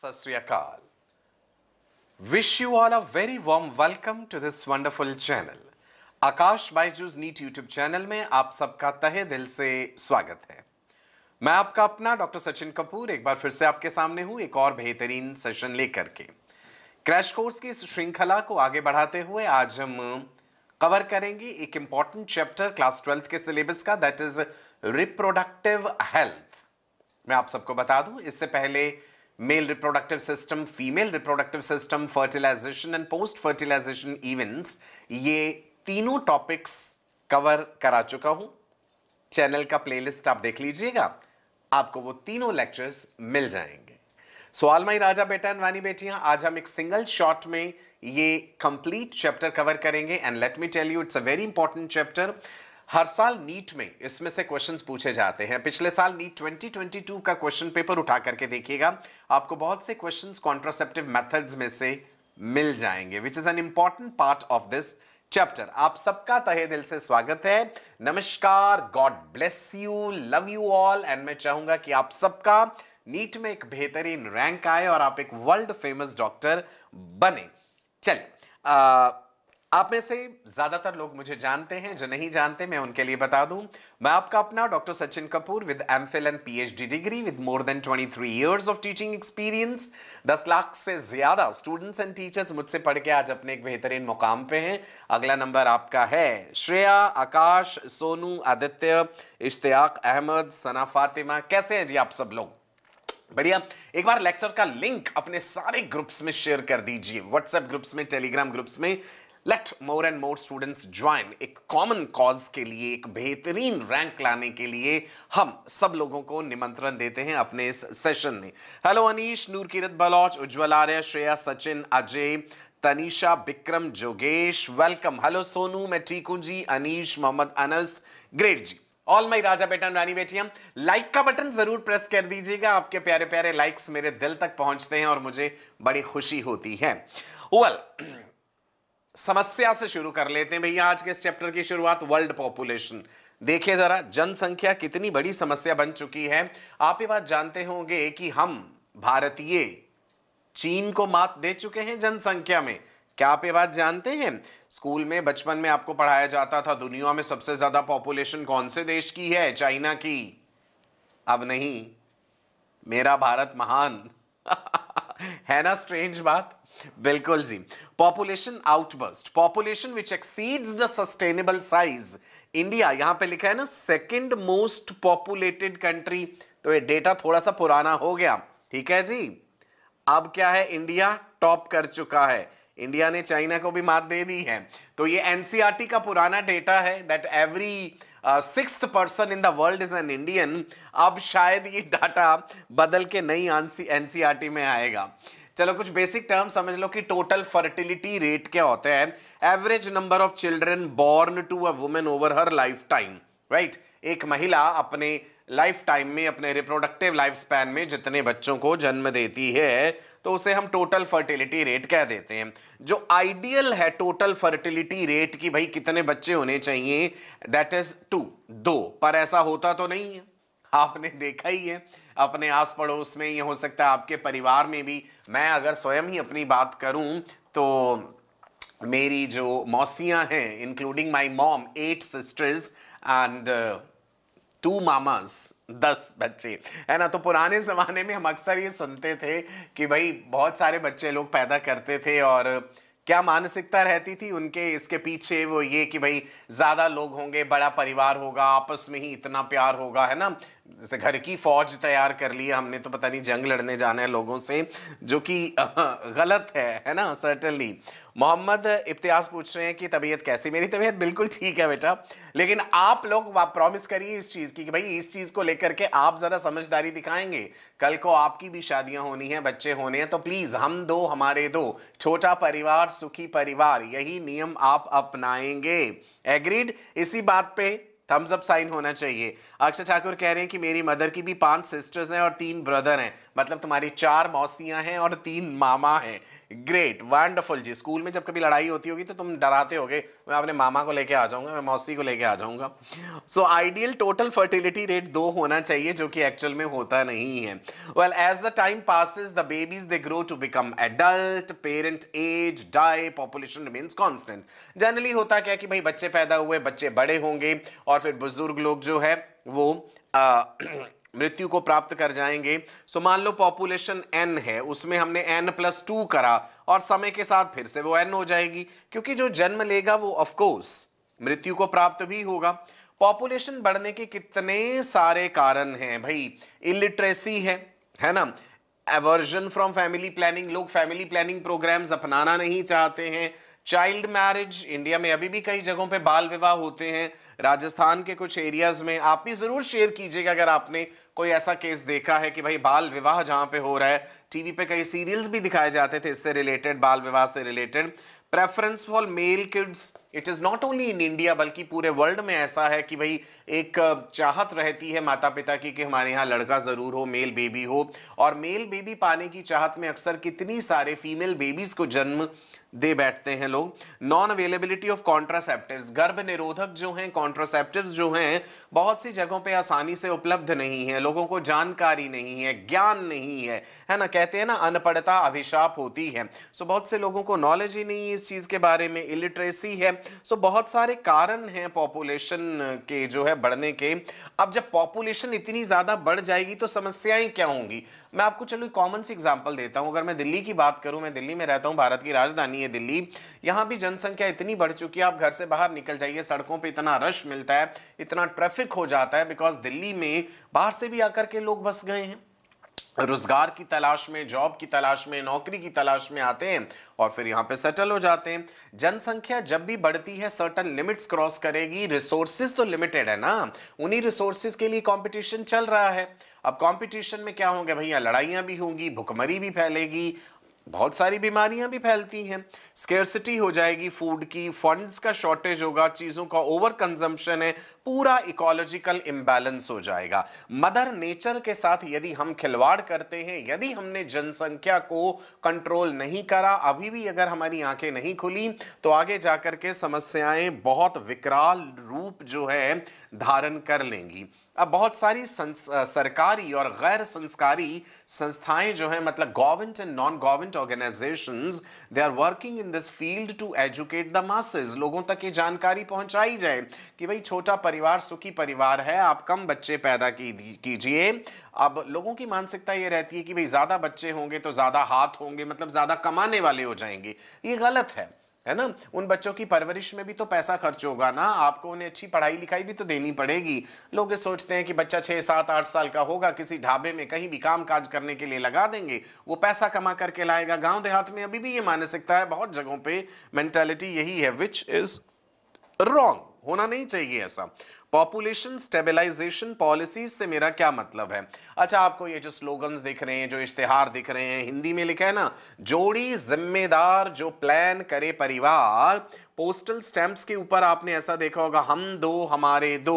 ਸਤਿ ਸ੍ਰੀ ਅਕਾਲ Wish you all a very warm welcome to this wonderful channel. Aakash Byju's NEET YouTube channel में आप सबका तहे दिल से स्वागत है मैं आपका अपना डॉक्टर सचिन कपूर एक बार फिर से आपके सामने हूं एक और बेहतरीन सेशन लेकर के क्रैश कोर्स की इस श्रृंखला को आगे बढ़ाते हुए आज हम कवर करेंगे एक इंपॉर्टेंट चैप्टर क्लास ट्वेल्थ के सिलेबस का दैट इज रिप्रोडक्टिव हेल्थ मैं आप सबको बता दूं इससे पहले male reproductive system, female reproductive system, fertilization and post fertilization events ये तीनों टॉपिक्स कवर करा चुका हूं चैनल का प्लेलिस्ट आप देख लीजिएगा आपको वो तीनों लेक्चर्स मिल जाएंगे सोआलमाई राजा बेटा एंड वानी बेटियां आज हम एक सिंगल शॉट में ये कंप्लीट चैप्टर कवर करेंगे and let me tell you it's a very important chapter हर साल नीट में इसमें से क्वेश्चंस पूछे जाते हैं पिछले साल नीट 2022 का क्वेश्चन पेपर उठा करके देखिएगा आपको बहुत से क्वेश्चंस कॉन्ट्रासेप्टिव मेथड्स में से मिल जाएंगे which is an important part of this chapter आप सबका तहे दिल से स्वागत है नमस्कार God bless you love you all and मैं चाहूंगा कि आप सबका नीट में एक बेहतरीन रैंक आए और आप एक वर्ल्ड फेमस डॉक्टर बने चलिए आप में से ज्यादातर लोग मुझे जानते हैं जो नहीं जानते मैं उनके लिए बता दूं मैं आपका अपना doctor Sachin Kapoor with M Phil and P H D degree with more than twenty three years of teaching experience दस लाख से ज्यादा स्टूडेंट्स एंड टीचर्स मुझसे पढ़ के आज अपने एक बेहतरीन मुकाम पे हैं अगला नंबर आपका है श्रेया आकाश सोनू आदित्य इश्तियाक अहमद सना फातिमा कैसे हैं जी आप सब लोग बढ़िया एक बार लेक्चर का लिंक अपने सारे ग्रुप्स में शेयर कर दीजिए व्हाट्सएप ग्रुप्स में टेलीग्राम ग्रुप्स में let more and more students join एक कॉमन कॉज के लिए एक बेहतरीन रैंक लाने के लिए हम सब लोगों को निमंत्रण देते हैं अपने इस सेशन में हेलो अनिश नूर किरत बलौच उज्ज्वल आर्य श्रेया सचिन अजय तनिषा बिक्रम जोगेश वेलकम हेलो सोनू मैं ठीक हूँ जी अनिश मोहम्मद अनस ग्रेट जी ऑल माई राजा बेटा रानी बेटिया लाइक का बटन जरूर प्रेस कर दीजिएगा आपके प्यारे प्यारे लाइक्स मेरे दिल तक पहुंचते हैं और मुझे बड़ी खुशी होती है वेल well, समस्या से शुरू कर लेते हैं भैया आज के इस चैप्टर की शुरुआत वर्ल्ड पॉपुलेशन देखिए जरा जनसंख्या कितनी बड़ी समस्या बन चुकी है आप ये बात जानते होंगे कि हम भारतीय चीन को मात दे चुके हैं जनसंख्या में क्या आप ये बात जानते हैं स्कूल में बचपन में आपको पढ़ाया जाता था दुनिया में सबसे ज्यादा पॉपुलेशन कौन से देश की है चाइना की अब नहीं मेरा भारत महान है ना स्ट्रेंज बात बिल्कुल जी population outburst population which exceeds the sustainable size India यहां पे लिखा है ना सेकंड मोस्ट पॉपुलेटेड कंट्री तो ये डेटा थोड़ा सा पुराना हो गया ठीक है जी अब क्या है इंडिया टॉप कर चुका है इंडिया ने चाइना को भी मात दे दी है तो ये एनसीआरटी e का पुराना डेटा है that every six person in the world is an Indian अब शायद ये डाटा बदल के नई एनसीआरटी e में आएगा चलो कुछ बेसिक टर्म समझ लो कि टोटल फर्टिलिटी रेट क्या होता है average number of children born to a women over her lifetime right एक महिला अपने लाइफ टाइम में अपने रिप्रोडक्टिव लाइफ स्पैन में जितने बच्चों को जन्म देती है तो उसे हम टोटल फर्टिलिटी रेट कह देते हैं जो आइडियल है टोटल फर्टिलिटी रेट की भाई कितने बच्चे होने चाहिए दैट इज टू दो पर ऐसा होता तो नहीं है आपने देखा ही है अपने आस पड़ोस में ये हो सकता है आपके परिवार में भी मैं अगर स्वयं ही अपनी बात करूं तो मेरी जो मौसियाँ हैं including my mom eight sisters and two मामास दस बच्चे है ना तो पुराने ज़माने में हम अक्सर ये सुनते थे कि भाई बहुत सारे बच्चे लोग पैदा करते थे और क्या मानसिकता रहती थी उनके इसके पीछे वो ये कि भाई ज़्यादा लोग होंगे बड़ा परिवार होगा आपस में ही इतना प्यार होगा है ना जैसे घर की फौज तैयार कर ली हमने तो पता नहीं जंग लड़ने जाना है लोगों से जो कि गलत है है ना सर्टनली मोहम्मद इब्तियाज पूछ रहे हैं कि तबीयत कैसी मेरी तबीयत बिल्कुल ठीक है बेटा लेकिन आप लोग प्रॉमिस करिए इस चीज़ की कि भाई इस चीज़ को लेकर के आप ज़रा समझदारी दिखाएंगे कल को आपकी भी शादियां होनी हैं बच्चे होने हैं तो प्लीज़ हम दो हमारे दो छोटा परिवार सुखी परिवार यही नियम आप अपनाएंगे एग्रीड इसी बात पे थम्स अप साइन होना चाहिए अक्षय ठाकुर कह रहे हैं कि मेरी मदर की भी पांच सिस्टर्स हैं और तीन ब्रदर हैं मतलब तुम्हारी चार मौसियाँ हैं और तीन मामा हैं ग्रेट वंडरफुल जी स्कूल में जब कभी लड़ाई होती होगी तो तुम डराते होगे मैं अपने मामा को लेके आ जाऊंगा मैं मौसी को लेके आ जाऊंगा so ideal total fertility rate दो होना चाहिए जो कि एक्चुअल में होता नहीं है well as the time passes the babies they grow to become adult parent as die population remains constant generally होता क्या कि भाई बच्चे पैदा हुए बच्चे बड़े होंगे और फिर बुजुर्ग लोग जो है वो uh, मृत्यु को प्राप्त कर जाएंगे सो मान लो पॉपुलेशन एन है उसमें हमने एन प्लस टू करा और समय के साथ फिर से वो एन हो जाएगी क्योंकि जो जन्म लेगा वो ऑफकोर्स मृत्यु को प्राप्त भी होगा पॉपुलेशन बढ़ने के कितने सारे कारण हैं भाई इलिटरेसी है है ना एवर्जन फ्रॉम फैमिली प्लानिंग लोग फैमिली प्लानिंग प्रोग्राम्स अपनाना नहीं चाहते हैं चाइल्ड मैरिज इंडिया में अभी भी कई जगहों पे बाल विवाह होते हैं राजस्थान के कुछ एरियाज में आप भी ज़रूर शेयर कीजिएगा अगर आपने कोई ऐसा केस देखा है कि भाई बाल विवाह जहाँ पे हो रहा है टीवी पे कई सीरियल्स भी दिखाए जाते थे इससे रिलेटेड बाल विवाह से related preference for male kids it is not only in India बल्कि पूरे वर्ल्ड में ऐसा है कि भाई एक चाहत रहती है माता पिता की कि हमारे यहाँ लड़का ज़रूर हो मेल बेबी हो और मेल बेबी पाने की चाहत में अक्सर कितनी सारे फीमेल बेबीज़ को जन्म दे बैठते हैं लोग नॉन अवेलेबिलिटी ऑफ कॉन्ट्रासेप्टिव गर्भ निरोधक जो हैं कॉन्ट्रासेप्टिव जो हैं बहुत सी जगहों पे आसानी से उपलब्ध नहीं है लोगों को जानकारी नहीं है ज्ञान नहीं है है ना कहते हैं ना अनपढ़ता अभिशाप होती है सो बहुत से लोगों को नॉलेज ही नहीं है इस चीज़ के बारे में इलिटरेसी है सो बहुत सारे कारण हैं पॉपुलेशन के जो है बढ़ने के अब जब पॉपुलेशन इतनी ज़्यादा बढ़ जाएगी तो समस्याएं क्या होंगी मैं आपको चलो कॉमन सी एग्जाम्पल देता हूँ अगर मैं दिल्ली की बात करूँ मैं दिल्ली में रहता हूँ भारत की राजधानी है दिल्ली यहाँ भी जनसंख्या इतनी बढ़ चुकी है आप घर से बाहर निकल जाइए सड़कों पर इतना रश मिलता है इतना ट्रैफिक हो जाता है बिकॉज दिल्ली में बाहर से भी आकर के लोग बस गए हैं रोज़गार की तलाश में जॉब की तलाश में नौकरी की तलाश में आते हैं और फिर यहाँ पे सेटल हो जाते हैं जनसंख्या जब भी बढ़ती है सर्टन लिमिट्स क्रॉस करेगी रिसोर्सेज तो लिमिटेड है ना उन्हीं रिसोर्सेज के लिए कंपटीशन चल रहा है अब कंपटीशन में क्या होंगे भैया लड़ाइयाँ भी होंगी भुखमरी भी फैलेगी बहुत सारी बीमारियां भी फैलती हैं स्केरसिटी हो जाएगी फूड की फंड्स का शॉर्टेज होगा चीज़ों का ओवर कंजम्पशन है पूरा इकोलॉजिकल इम्बैलेंस हो जाएगा मदर नेचर के साथ यदि हम खिलवाड़ करते हैं यदि हमने जनसंख्या को कंट्रोल नहीं करा अभी भी अगर हमारी आंखें नहीं खुली तो आगे जाकर के समस्याएं बहुत विकराल रूप जो है धारण कर लेंगी अब बहुत सारी सरकारी और गैर संस्कारी संस्थाएं जो हैं मतलब government and non government organisations they are working in this field to educate the masses लोगों तक ये जानकारी पहुंचाई जाए कि भाई छोटा परिवार सुखी परिवार है आप कम बच्चे पैदा कीजिए अब लोगों की मानसिकता ये रहती है कि भाई ज़्यादा बच्चे होंगे तो ज़्यादा हाथ होंगे मतलब ज़्यादा कमाने वाले हो जाएंगे ये गलत है है ना उन बच्चों की परवरिश में भी तो पैसा खर्च होगा ना आपको उन्हें अच्छी पढ़ाई लिखाई भी तो देनी पड़ेगी लोग ये सोचते हैं कि बच्चा छः सात आठ साल का होगा किसी ढाबे में कहीं भी काम काज करने के लिए लगा देंगे वो पैसा कमा करके लाएगा गांव देहात में अभी भी ये मानसिकता है बहुत जगहों पे मेंटेलिटी यही है विच इज़ रॉन्ग होना नहीं चाहिए ऐसा पॉपुलेशन स्टेबलाइजेशन पॉलिसीज से मेरा क्या मतलब है अच्छा आपको ये जो स्लोगन्स दिख रहे हैं जो इश्तेहार दिख रहे हैं हिंदी में लिखा है ना जोड़ी जिम्मेदार जो प्लान करे परिवार पोस्टल स्टैंप्स के ऊपर आपने ऐसा देखा होगा हम दो हमारे दो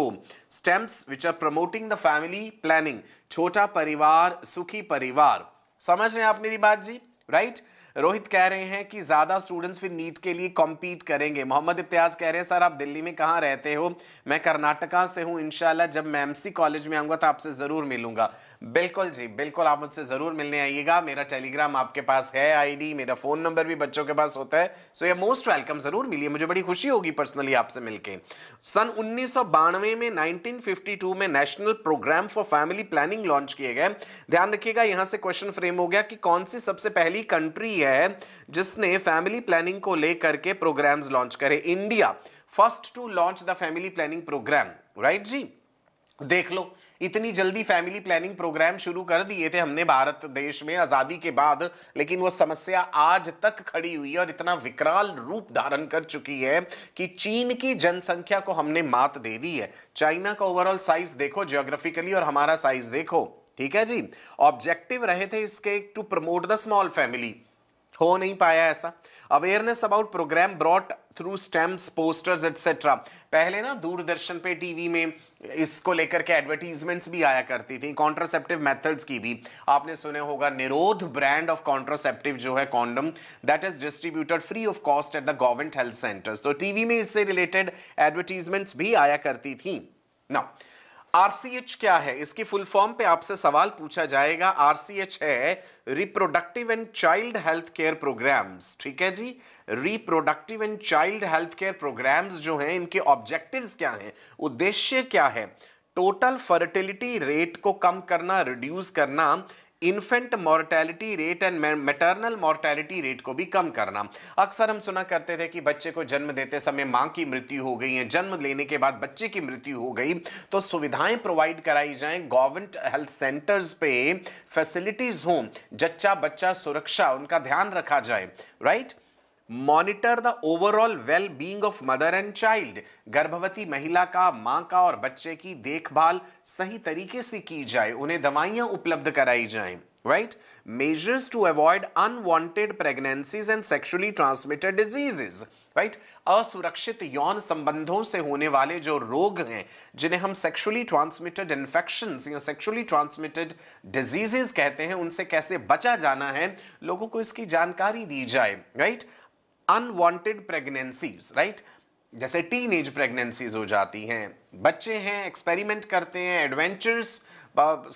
stamps which are promoting the family planning छोटा परिवार सुखी परिवार समझ रहे हैं आप मेरी बात जी राइट right? रोहित कह रहे हैं कि ज़्यादा स्टूडेंट्स फिर नीट के लिए कॉम्पीट करेंगे मोहम्मद इम्तियाज कह रहे हैं सर आप दिल्ली में कहाँ रहते हो मैं कर्नाटका से हूँ इनशाला जब मैं एम कॉलेज में आऊंगा तो आपसे ज़रूर मिलूंगा बिल्कुल जी बिल्कुल आप मुझसे ज़रूर मिलने आइएगा मेरा टेलीग्राम आपके पास है आईडी मेरा फ़ोन नंबर भी बच्चों के पास होता है सो ये मोस्ट वेलकम ज़रूर मिलिए मुझे बड़ी खुशी होगी पर्सनली आपसे मिलके सन उन्नीस में 1952 में national programme for family planning launch किए गए ध्यान रखिएगा यहां से क्वेश्चन फ्रेम हो गया कि कौन सी सबसे पहली कंट्री है जिसने फैमिली प्लानिंग को लेकर के प्रोग्राम लॉन्च करे India first to launch the family planning programme right जी देख लो इतनी जल्दी फैमिली प्लानिंग प्रोग्राम शुरू कर दिए थे हमने भारत देश में आज़ादी के बाद लेकिन वो समस्या आज तक खड़ी हुई है और इतना विकराल रूप धारण कर चुकी है कि चीन की जनसंख्या को हमने मात दे दी है चाइना का ओवरऑल साइज देखो जियोग्राफिकली और हमारा साइज देखो ठीक है जी ऑब्जेक्टिव रहे थे इसके to promote the small family हो नहीं पाया ऐसा awareness about programme brought through stamps posters etcetera पहले ना दूरदर्शन पे टीवी में इसको लेकर के एडवर्टीजमेंट्स भी आया करती थी कॉन्ट्रासेप्टिव मेथड्स की भी आपने सुने होगा निरोध ब्रांड ऑफ कॉन्ट्रासेप्टिव जो है condom that is distributed free of cost at the government health centres तो टीवी में इससे रिलेटेड एडवर्टीजमेंट्स भी आया करती थी ना आरसीएच क्या है इसकी फुल फॉर्म पे आपसे सवाल पूछा जाएगा आरसीएच है reproductive and child health care programmes ठीक है जी reproductive and child health care programmes जो हैं इनके ऑब्जेक्टिव्स क्या हैं उद्देश्य क्या है टोटल फर्टिलिटी रेट को कम करना रिड्यूस करना infant mortality rate and maternal mortality rate को भी कम करना अक्सर हम सुना करते थे कि बच्चे को जन्म देते समय माँ की मृत्यु हो गई है जन्म लेने के बाद बच्चे की मृत्यु हो गई तो सुविधाएं प्रोवाइड कराई जाएं गवर्नमेंट हेल्थ सेंटर्स पे फैसिलिटीज हों जच्चा बच्चा सुरक्षा उनका ध्यान रखा जाए right right? Monitor the overall well being of mother and child गर्भवती महिला का मां का और बच्चे की देखभाल सही तरीके से की जाए उन्हें दवाइयां उपलब्ध कराई जाए right measures to avoid unwanted pregnancies and sexually transmitted diseases right असुरक्षित यौन संबंधों से होने वाले जो रोग हैं जिन्हें हम सेक्सुअली ट्रांसमिटेड इन्फेक्शन या सेक्सुअली ट्रांसमिटेड डिजीजेज कहते हैं उनसे कैसे बचा जाना है लोगों को इसकी जानकारी दी जाए right right? Unwanted pregnancies right जैसे टीन एज प्रेगनेंसीज हो जाती हैं बच्चे हैं एक्सपेरिमेंट करते हैं एडवेंचर्स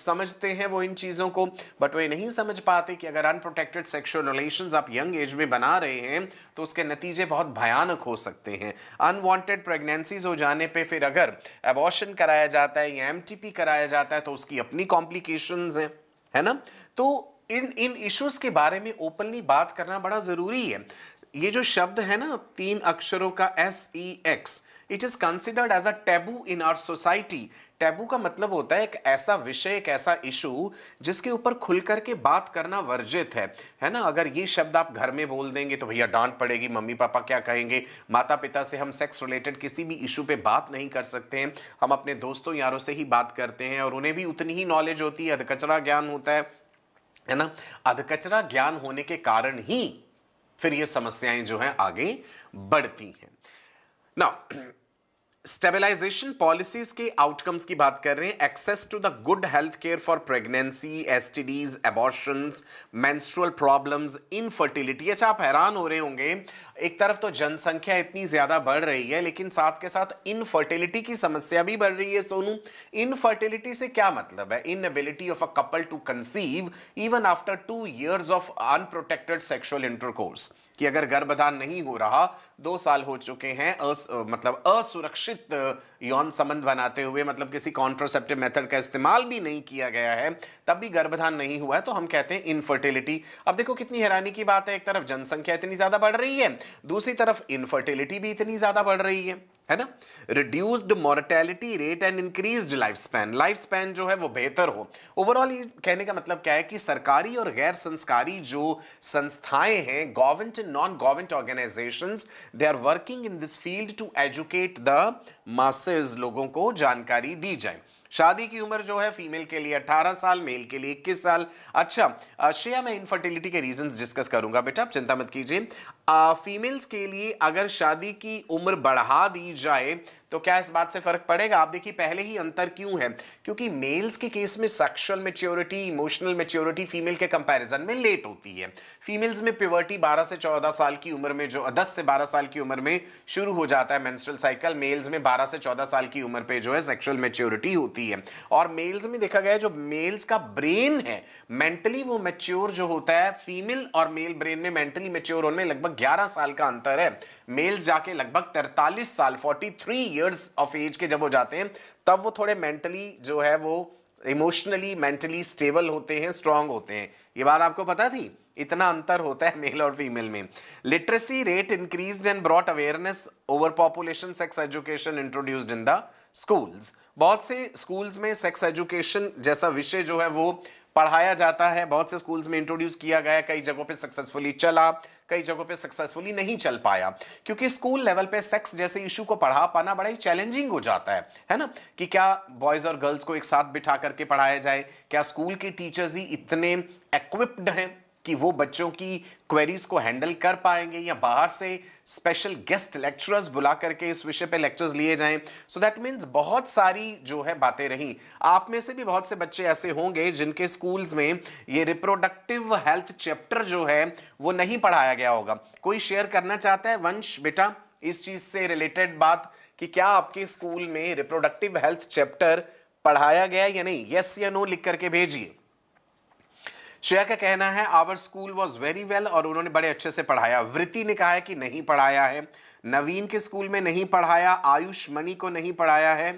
समझते हैं वो इन चीज़ों को बट वे नहीं समझ पाते कि अगर अनप्रोटेक्टेड सेक्शुअल रिलेशंस आप यंग एज में बना रहे हैं तो उसके नतीजे बहुत भयानक हो सकते हैं अनवांटेड प्रेगनेंसीज हो जाने पे फिर अगर एबॉशन कराया जाता है या एम कराया जाता है तो उसकी अपनी कॉम्प्लिकेशंस हैं है ना तो इन इन इश्यूज़ के बारे में ओपनली बात करना बड़ा ज़रूरी है ये जो शब्द है ना तीन अक्षरों का S E X it is considered as a taboo in our society taboo का मतलब होता है एक ऐसा विषय एक ऐसा इशू जिसके ऊपर खुल करके बात करना वर्जित है है ना अगर ये शब्द आप घर में बोल देंगे तो भैया डांट पड़ेगी मम्मी पापा क्या कहेंगे माता पिता से हम सेक्स रिलेटेड किसी भी इशू पे बात नहीं कर सकते हैं हम अपने दोस्तों यारों से ही बात करते हैं और उन्हें भी उतनी ही नॉलेज होती है अधकचरा ज्ञान होता है है ना अधकचरा ज्ञान होने के कारण ही फिर ये समस्याएं जो हैं आगे बढ़ती हैं ना स्टेबलाइजेशन पॉलिसीज के आउटकम्स की बात कर रहे हैं access to the good health care for pregnancies abortions menstrual problems infertility अच्छा आप हैरान हो रहे होंगे एक तरफ तो जनसंख्या इतनी ज़्यादा बढ़ रही है लेकिन साथ के साथ इनफर्टिलिटी की समस्या भी बढ़ रही है सोनू इनफर्टिलिटी से क्या मतलब है inability of a couple to conceive even after two years of unprotected sexual intercourse कि अगर गर्भधान नहीं हो रहा दो साल हो चुके हैं अस, मतलब असुरक्षित यौन संबंध बनाते हुए मतलब किसी कॉन्ट्रोसेप्टिव मेथड का इस्तेमाल भी नहीं किया गया है तब भी गर्भधान नहीं हुआ है तो हम कहते हैं इनफर्टिलिटी अब देखो कितनी हैरानी की बात है एक तरफ जनसंख्या इतनी ज़्यादा बढ़ रही है दूसरी तरफ इनफर्टिलिटी भी इतनी ज़्यादा बढ़ रही है है ना reduced mortality rate and increase life span life span जो है वो बेहतर हो ओवरऑल ये कहने का मतलब क्या है कि सरकारी और गैर संस्कारी जो संस्थाएं हैं government and non government organisation they are working in this field to educate the masses लोगों को जानकारी दी जाए शादी की उम्र जो है फीमेल के लिए 18 साल मेल के लिए 21 साल अच्छा श्रेया मैं इनफर्टिलिटी के रीजंस डिस्कस करूंगा बेटा आप चिंता मत कीजिए फीमेल्स के लिए अगर शादी की उम्र बढ़ा दी जाए तो क्या इस बात से फर्क पड़ेगा आप देखिए पहले ही अंतर क्यों है क्योंकि मेल्स के केस में sexual maturity emotional maturity female के कंपैरिजन में लेट होती है फीमेल्स में प्योवर्टी 12 से 14 साल की उम्र में जो 10 से 12 साल की उम्र में शुरू हो जाता है मेंस्ट्रुअल साइकिल मेल्स में 12 से 14 साल की उम्र पे जो है सेक्सुअल मेच्योरिटी होती है और मेल्स में देखा गया जो मेल्स का ब्रेन है मेंटली वो मेच्योर जो होता है फीमेल और मेल ब्रेन में मेंटली मेच्योर होने लगभग ग्यारह साल का अंतर है मेल्स जाके लगभग तैतालीस साल forty three years of age के जब हो जाते हैं तब वो थोड़े मेंटली जो है वो इमोशनली मेंटली स्टेबल होते हैं स्ट्रांग होते हैं ये बात आपको पता थी इतना अंतर होता है मेल और फीमेल में literacy rate increase and brought awareness over population sex education introduced in the schools बहुत से स्कूल्स में सेक्स एजुकेशन जैसा विषय जो है वो पढ़ाया जाता है बहुत से स्कूल्स में इंट्रोड्यूस किया गया कई जगहों पे सक्सेसफुली चला कई जगहों पे सक्सेसफुली नहीं चल पाया क्योंकि स्कूल लेवल पे सेक्स जैसे इशू को पढ़ा पाना बड़ा ही चैलेंजिंग हो जाता है है ना कि क्या बॉयज़ और गर्ल्स को एक साथ बिठा करके पढ़ाया जाए क्या स्कूल के टीचर्स ही इतने एक्विप्ड हैं कि वो बच्चों की क्वेरीज को हैंडल कर पाएंगे या बाहर से स्पेशल गेस्ट लेक्चरर्स बुला करके इस विषय पे लेक्चर्स लिए जाएं सो दैट मीन्स बहुत सारी जो है बातें रहीं आप में से भी बहुत से बच्चे ऐसे होंगे जिनके स्कूल्स में ये रिप्रोडक्टिव हेल्थ चैप्टर जो है वो नहीं पढ़ाया गया होगा कोई शेयर करना चाहता है वंश बेटा इस चीज़ से रिलेटेड बात कि क्या आपके स्कूल में रिप्रोडक्टिव हेल्थ चैप्टर पढ़ाया गया या नहीं यस या नो लिख करके भेजिए श्रेया का कहना है our school was very well और उन्होंने बड़े अच्छे से पढ़ाया वृत्ति ने कहा है कि नहीं पढ़ाया है नवीन के स्कूल में नहीं पढ़ाया आयुष मनी को नहीं पढ़ाया है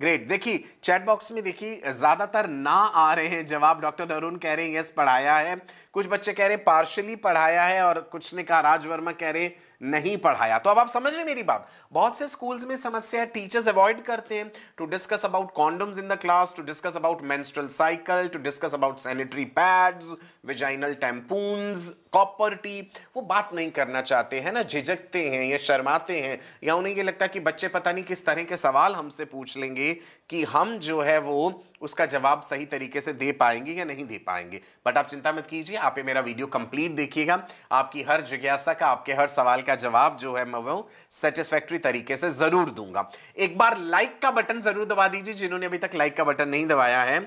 ग्रेट देखिए चैट बॉक्स में देखिए ज़्यादातर ना आ रहे हैं जवाब डॉक्टर अरुण कह रहे हैं यस पढ़ाया है कुछ बच्चे कह रहे हैं पार्शली पढ़ाया है और कुछ ने कहा राज वर्मा कह रहे हैं नहीं पढ़ाया तो अब आप समझ रहे मेरी बात बहुत से स्कूल्स में समस्या है टीचर्स अवॉइड करते हैं to discuss about condoms in the class to discuss about menstrual cycle to discuss about sanitary pads vaginal tampons copper T वो बात नहीं करना चाहते हैं ना झिझकते हैं या शर्माते हैं या उन्हें ये लगता है कि बच्चे पता नहीं किस तरह के सवाल हमसे पूछ लेंगे कि हम जो है वो उसका जवाब सही तरीके से दे पाएंगे या नहीं दे पाएंगे बट आप चिंता मत कीजिए आप ये मेरा वीडियो कंप्लीट देखिएगा आपकी हर जिज्ञासा का आपके हर सवाल का का जवाब जो है मैं वो सेटिस्फैक्ट्री तरीके से जरूर दूंगा एक बार लाइक का बटन जरूर दबा दीजिए जिन्होंने अभी तक लाइक का बटन नहीं दबाया है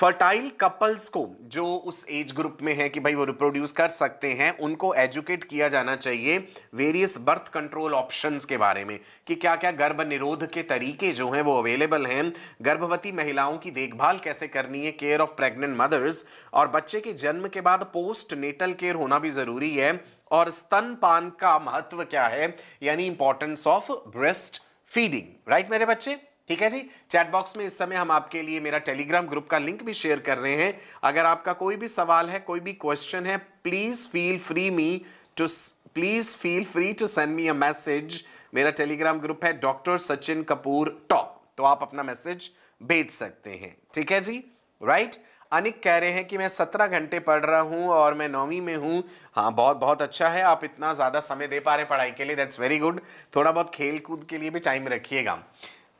फर्टाइल कपल्स को जो उस एज ग्रुप में है कि भाई वो रिप्रोड्यूस कर सकते हैं उनको एजुकेट किया जाना चाहिए वेरियस बर्थ कंट्रोल ऑप्शंस के बारे में कि क्या क्या गर्भ निरोध के तरीके जो हैं वो अवेलेबल हैं गर्भवती महिलाओं की देखभाल कैसे करनी है केयर ऑफ प्रेग्नेंट मदर्स और बच्चे के जन्म के बाद पोस्ट नेटल केयर होना भी ज़रूरी है और स्तनपान का महत्व क्या है यानी importance of breastfeeding right मेरे बच्चे ठीक है जी चैट बॉक्स में इस समय हम आपके लिए मेरा टेलीग्राम ग्रुप का लिंक भी शेयर कर रहे हैं अगर आपका कोई भी सवाल है कोई भी क्वेश्चन है please feel free me to please feel free to send me a message मेरा टेलीग्राम ग्रुप है डॉक्टर सचिन कपूर टॉप तो आप अपना मैसेज भेज सकते हैं ठीक है जी राइट right? अनिक कह रहे हैं कि मैं सत्रह घंटे पढ़ रहा हूँ और मैं नौवीं में हूँ हाँ बहुत बहुत अच्छा है आप इतना ज़्यादा समय दे पा रहे हैं पढ़ाई के लिए दैट्स वेरी गुड थोड़ा बहुत खेल कूद के लिए भी टाइम रखिएगा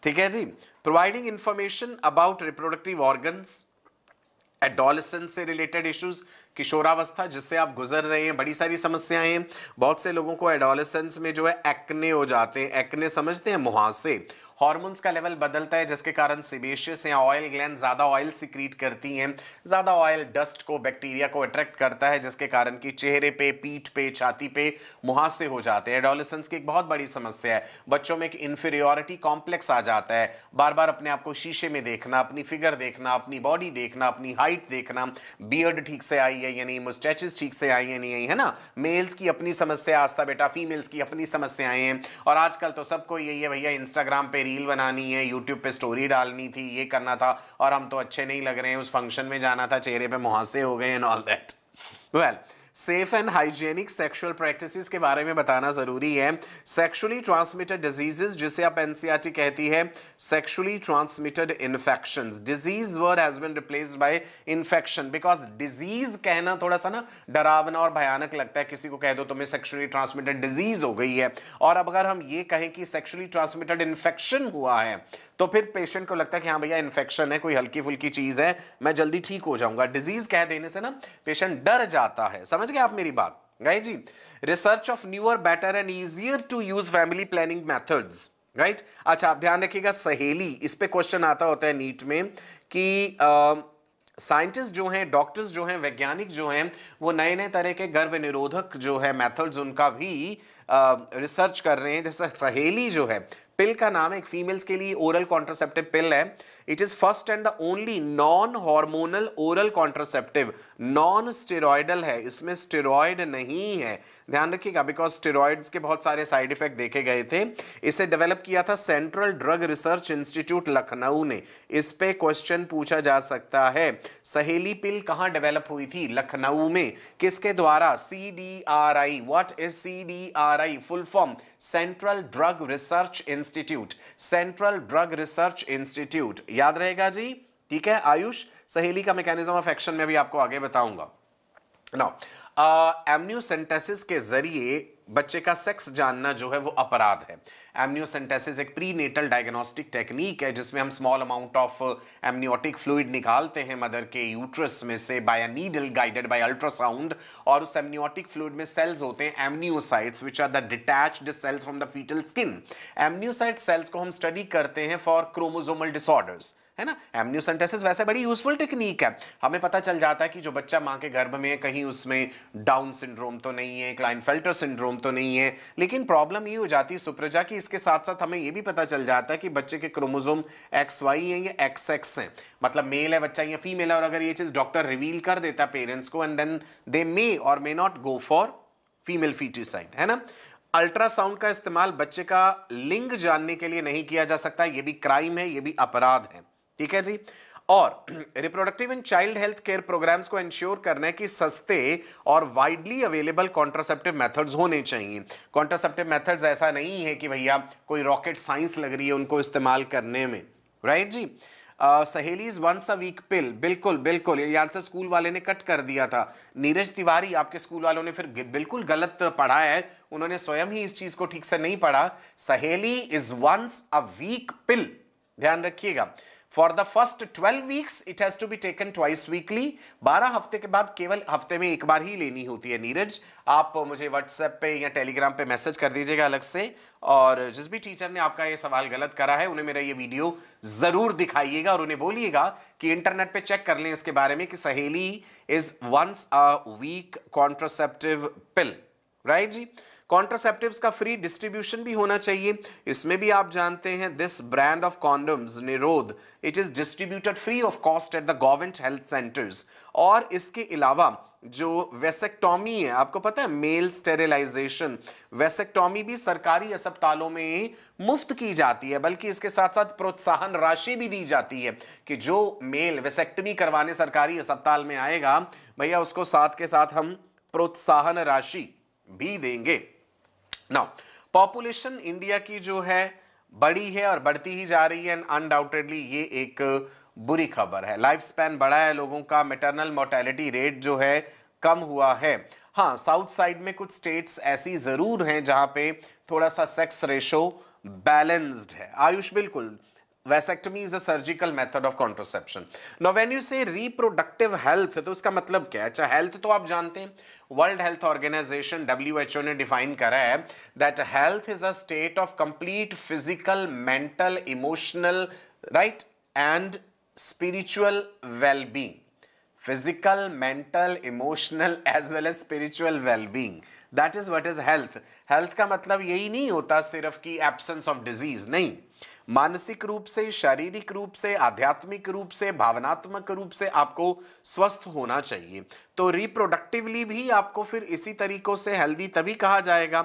ठीक है जी providing information about reproductive organs adolescence से रिलेटेड इश्यूज किशोरावस्था जिससे आप गुजर रहे हैं बड़ी सारी समस्याएं हैं बहुत से लोगों को एडोलसेंस में जो है एक्ने हो जाते हैं एक्ने समझते हैं मुहासे हॉर्मोन्स का लेवल बदलता है जिसके कारण सिबेशियस या ऑयल ग्लैंड ज़्यादा ऑयल सिक्रीट करती हैं ज़्यादा ऑयल डस्ट को बैक्टीरिया को अट्रैक्ट करता है जिसके कारण कि चेहरे पे पीठ पे छाती पे मुहासे हो जाते हैं एडोलिसंस की एक बहुत बड़ी समस्या है बच्चों में एक इन्फीरियोरिटी कॉम्प्लेक्स आ जाता है बार बार अपने आप को शीशे में देखना अपनी फिगर देखना अपनी बॉडी देखना अपनी हाइट देखना बियर्ड ठीक से आई है या नहीं मुस्टैचेस ठीक से आई है नहीं आई है ना मेल्स की अपनी समस्या आस्था बेटा फीमेल्स की अपनी समस्याएं हैं और आजकल तो सबको यही है भैया इंस्टाग्राम पर रील बनानी है यूट्यूब पे स्टोरी डालनी थी ये करना था और हम तो अच्छे नहीं लग रहे हैं उस फंक्शन में जाना था चेहरे पे मुहासे हो गए and all that well safe and hygienic sexual practices के बारे में बताना ज़रूरी है सेक्सुअली ट्रांसमिटेड डिजीजेस जिसे आप एनसीईआरटी e कहती है sexually transmitted infection disease word has been replace by infection because disease कहना थोड़ा सा ना डरावना और भयानक लगता है किसी को कह दो तुम्हें सेक्सुअली ट्रांसमिटेड डिजीज हो गई है और अब अगर हम ये कहें कि सेक्सुअली ट्रांसमिटेड इन्फेक्शन हुआ है तो फिर पेशेंट को लगता है कि हाँ भैया इन्फेक्शन है कोई हल्की फुल्की चीज़ है मैं जल्दी ठीक हो जाऊंगा डिजीज कह देने से ना पेशेंट डर जाता है समझ समझ गए आप मेरी बात राइट जी research of newer better and easier to use family planning methods right अच्छा आप ध्यान रखिएगा सहेली इस पे क्वेश्चन आता होता है नीट में कि साइंटिस्ट जो हैं डॉक्टर्स जो हैं वैज्ञानिक जो हैं वो नए नए तरह के गर्भ निरोधक जो है मेथड्स उनका भी रिसर्च कर रहे हैं जैसे सहेली जो है पिल का नाम एक फीमेल्स के लिए ओरल कॉन्ट्रासेप्टिव पिल है it is first and the only non hormonal oral contraceptive non steroidal है इसमें स्टेरॉयड नहीं है ध्यान रखिएगा बिकॉज स्टेरॉयड्स के बहुत सारे साइड इफेक्ट देखे गए थे इसे डेवलप किया था central drug research institute Lucknow ने इस पे क्वेश्चन पूछा जा सकता है सहेली पिल कहाँ डेवलप हुई थी लखनऊ में किसके द्वारा C D R I what is C D R CDRI full form central drug research institute central drug research institute याद रहेगा जी ठीक है आयुष सहेली का मैकेनिज्म ऑफ एक्शन में भी आपको आगे बताऊंगा नाउ एम्यूसेंटेसिस uh, के जरिए बच्चे का सेक्स जानना जो है वो अपराध है एमनियोसेंटेसिस एक प्री नेटल डायग्नोस्टिक टेक्निक है जिसमें हम small amount of amniotic fluid निकालते हैं मदर के यूट्रस में से by a needle guided by ultrasound और उस एमनियोटिक फ्लूड में सेल्स होते हैं amniocytes which are the detached cells from the foetal skin amniocyte cells को हम स्टडी करते हैं फॉर क्रोमोजोमल डिसऑर्डर्स है ना एमनियोसेंटेसिस वैसे बड़ी यूजफुल टेक्निक है हमें पता चल जाता है कि जो बच्चा माँ के गर्भ में है कहीं उसमें डाउन सिंड्रोम तो नहीं है क्लाइन फिल्टर सिंड्रोम तो नहीं है लेकिन प्रॉब्लम ये हो जाती है सुप्रजा की इसके साथ साथ हमें ये भी पता चल जाता है कि बच्चे के क्रोमोजोम एक्स वाई है या एक्स एक्स हैं मतलब मेल है बच्चा या फीमेल है और अगर ये चीज़ डॉक्टर रिवील कर देता है पेरेंट्स को एंड देन दे मे और may not go for female foeticide है ना अल्ट्रासाउंड का इस्तेमाल बच्चे का लिंग जानने के लिए नहीं किया जा सकता ये भी क्राइम है ये भी अपराध है ठीक है जी और reproductive and child health care programmes को इंश्योर करने की सस्ते और वाइडली अवेलेबल कॉन्ट्रासेप्टिव मेथड्स होने चाहिए कॉन्ट्रासेप्टिव मेथड्स ऐसा नहीं है कि भैया कोई रॉकेट साइंस लग रही है उनको इस्तेमाल करने में राइट right, जी Uh, Saheli's once a week pill बिल्कुल बिल्कुल ये आंसर स्कूल वाले ने कट कर दिया था नीरज तिवारी आपके स्कूल वालों ने फिर बिल्कुल गलत पढ़ा है उन्होंने स्वयं ही इस चीज को ठीक से नहीं पढ़ा Saheli is once a week pill ध्यान रखिएगा for the first twelve weeks it has to be taken twice weekly बारह हफ्ते के बाद केवल हफ्ते में एक बार ही लेनी होती है नीरज आप मुझे व्हाट्सएप पे या टेलीग्राम पे मैसेज कर दीजिएगा अलग से और जिस भी टीचर ने आपका ये सवाल गलत करा है उन्हें मेरा ये वीडियो ज़रूर दिखाइएगा और उन्हें बोलिएगा कि इंटरनेट पे चेक कर लें इसके बारे में कि Saheli is once a week contraceptive pill right जी कॉन्ट्रासेप्टिव का फ्री डिस्ट्रीब्यूशन भी होना चाहिए इसमें भी आप जानते हैं this brand of condoms Nirodh it is distributed free of cost at the government health centres और इसके अलावा जो वेसेक्टॉमी है आपको पता है मेल स्टेरिलाइजेशन वेसेक्टॉमी भी सरकारी अस्पतालों में मुफ्त की जाती है बल्कि इसके साथ साथ प्रोत्साहन राशि भी दी जाती है कि जो मेल वेसेक्टमी करवाने सरकारी अस्पताल में आएगा भैया उसको साथ के साथ हम प्रोत्साहन राशि भी देंगे नाउ पॉपुलेशन इंडिया की जो है बड़ी है और बढ़ती ही जा रही है एंड अनडाउटेडली ये एक uh, बुरी खबर है लाइफ स्पैन बढ़ा है लोगों का मेटर्नल मोर्टेलिटी रेट जो है कम हुआ है हाँ साउथ साइड में कुछ स्टेट्स ऐसी ज़रूर हैं जहाँ पे थोड़ा सा सेक्स रेशो बैलेंस्ड है आयुष बिल्कुल vasectomy is a surgical method of contraception नोवेन्यू से रिप्रोडक्टिव हेल्थ तो उसका मतलब क्या है अच्छा हेल्थ तो आप जानते हैं world health organisation W H O ने डिफाइन करा है that health is a state of complete physical mental emotional right and spiritual well being physical mental emotional as well as spiritual well being that is what is health health का मतलब यही नहीं होता सिर्फ कि absence of disease नहीं मानसिक रूप से शारीरिक रूप से आध्यात्मिक रूप से भावनात्मक रूप से आपको स्वस्थ होना चाहिए तो रिप्रोडक्टिवली भी आपको फिर इसी तरीकों से हेल्दी तभी कहा जाएगा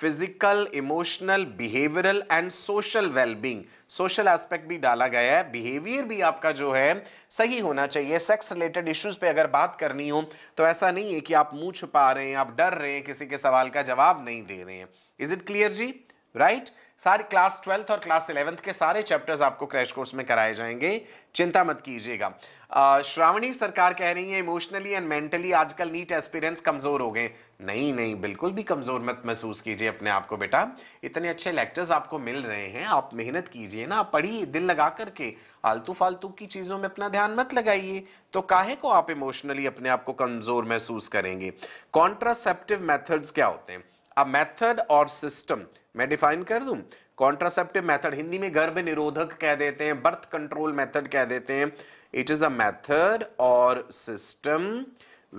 physical emotional behavioural and social wellbeing social aspect भी डाला गया है बिहेवियर भी आपका जो है सही होना चाहिए सेक्स रिलेटेड इश्यूज पे अगर बात करनी हो तो ऐसा नहीं है कि आप मुंह छुपा रहे हैं आप डर रहे हैं किसी के सवाल का जवाब नहीं दे रहे हैं इज इट क्लियर जी राइट right? सारे क्लास ट्वेल्थ और क्लास इलेवेंथ के सारे चैप्टर्स आपको क्रैश कोर्स में कराए जाएंगे चिंता मत कीजिएगा श्रावणी सरकार कह रही है इमोशनली एंड मेंटली आजकल नीट एस्पिरेंट्स कमजोर हो गए नहीं नहीं बिल्कुल भी कमजोर मत महसूस कीजिए अपने आप को बेटा इतने अच्छे लेक्चर्स आपको मिल रहे हैं आप मेहनत कीजिए ना आप पढ़िए दिल लगा करके आलतू फालतू की चीजों में अपना ध्यान मत लगाइए तो काहे को आप इमोशनली अपने आप को कमजोर महसूस करेंगे कॉन्ट्रासेप्टिव मैथड्स क्या होते हैं अ मेथड और सिस्टम मैं डिफाइन कर दूं कॉन्ट्रासेप्टिव मेथड हिंदी में गर्भ निरोधक कह देते हैं बर्थ कंट्रोल मेथड कह देते हैं it is a method or system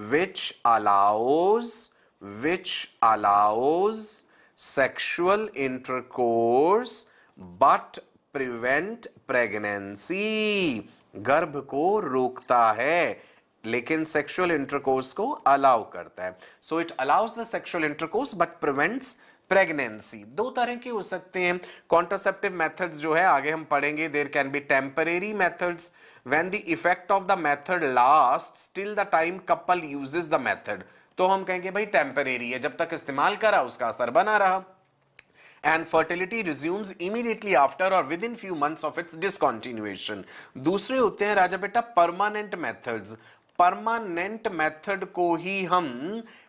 which allows which allows sexual intercourse but prevent pregnancy गर्भ को रोकता है लेकिन सेक्सुअल इंटरकोर्स को अलाउ करता है so it allows the sexual intercourse but prevents pregnancy दो तरह के हो सकते हैं कॉन्ट्रासेप्टिव मेथड्स जो है आगे हम पढ़ेंगे there can be temporary methods when the effect of the method last still the time couple uses the method तो हम कहेंगे भाई टेम्परेरी है जब तक इस्तेमाल करा उसका असर बना रहा and fertility resumes immediately after or within few months of its discontinuation दूसरे होते हैं राजा बेटा परमानेंट मेथड्स परमानेंट मेथड को ही हम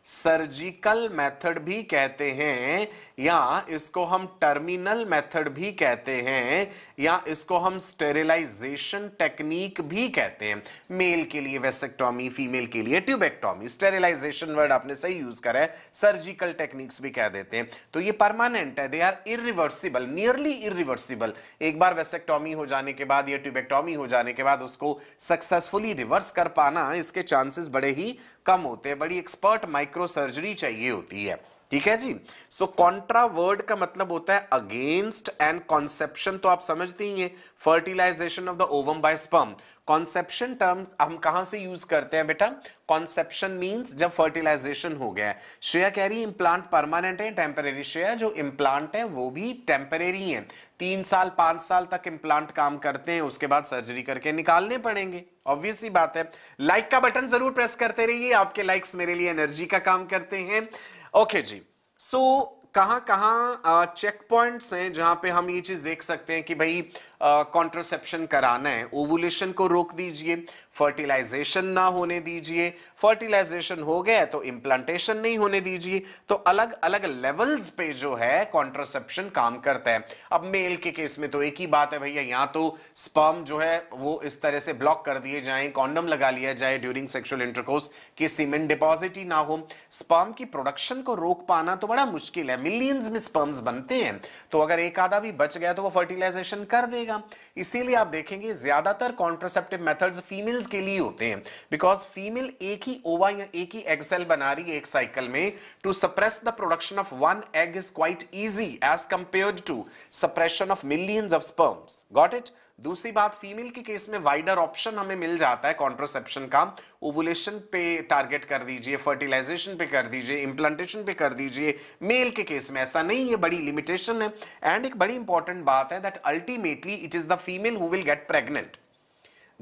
सर्जिकल मेथड भी कहते हैं या इसको हम टर्मिनल मेथड भी कहते हैं या इसको हम स्टेरिलाइजेशन टेक्निक भी कहते हैं मेल के लिए वेसेक्टॉमी फीमेल के लिए ट्यूबेक्टॉमी स्टेरिलाइजेशन वर्ड आपने सही यूज करा है सर्जिकल टेक्निक्स भी कह देते हैं तो ये परमानेंट है they are irreversible nearly irreversible एक बार वेसेक्टॉमी हो जाने के बाद या ट्यूबेक्टॉमी हो जाने के बाद उसको सक्सेसफुली रिवर्स कर पाना इसके चांसेस बड़े ही कम होते हैं बड़ी एक्सपर्ट माइक्रो सर्जरी चाहिए होती है ठीक है जी सो कॉन्ट्रा वर्ड का मतलब होता है अगेंस्ट एंड कॉन्सेप्शन तो आप समझते ही हैं fertilisation of the ovum by sperm conception term हम कहां से यूज करते हैं बेटा कॉन्सेप्शन मींस जब फर्टिलाइजेशन हो गया श्रेया कह रही इम्प्लांट परमानेंट है टेम्परेरी श्रेया जो इम्प्लांट है वो भी टेम्परेरी है तीन साल पांच साल तक इम्प्लांट काम करते हैं उसके बाद सर्जरी करके निकालने पड़ेंगे ऑब्वियस ही बात है लाइक का बटन जरूर प्रेस करते रहिए आपके लाइक्स मेरे लिए एनर्जी का काम करते हैं ओके जी सो so, कहाँ कहाँ चेक पॉइंट्स हैं जहां पे हम ये चीज देख सकते हैं कि भाई कॉन्ट्रोसेप्शन कराना है ओवुलेशन को रोक दीजिए फर्टिलाइजेशन ना होने दीजिए फर्टिलाइजेशन हो गया तो इम्प्लांटेशन नहीं होने दीजिए तो अलग अलग लेवल्स पे जो है कॉन्ट्रोसेप्शन काम करता है अब मेल के केस में तो एक ही बात है भैया यहाँ तो स्पर्म जो है वो इस तरह से ब्लॉक कर दिए जाए कॉन्डम लगा लिया जाए ड्यूरिंग सेक्शुअल इंटरकोर्स कि सीमेंट डिपॉजिट ही ना हो स्पर्म की प्रोडक्शन को रोक पाना तो बड़ा मुश्किल है मिलियंस में स्पर्म्स बनते हैं तो अगर एक आधा भी बच गया तो वो फर्टिलाइजेशन कर देगा जाएगा इसीलिए आप देखेंगे ज्यादातर कॉन्ट्रोसेप्टिव मेथड्स फीमेल्स के लिए होते हैं बिकॉज फीमेल एक ही ओवा या एक ही एग सेल बना रही है एक साइकिल में to suppress the production of one egg is quite easy as compare to suppression of millions of sperms got it दूसरी बात फीमेल के केस में वाइडर ऑप्शन हमें मिल जाता है कॉन्ट्रोसेप्शन का ओवुलेशन पे टारगेट कर दीजिए फर्टिलाइजेशन पे कर दीजिए इम्प्लांटेशन पे कर दीजिए मेल के केस में ऐसा नहीं ये बड़ी लिमिटेशन है एंड एक बड़ी इंपॉर्टेंट बात है that ultimately it is the female who will get pregnant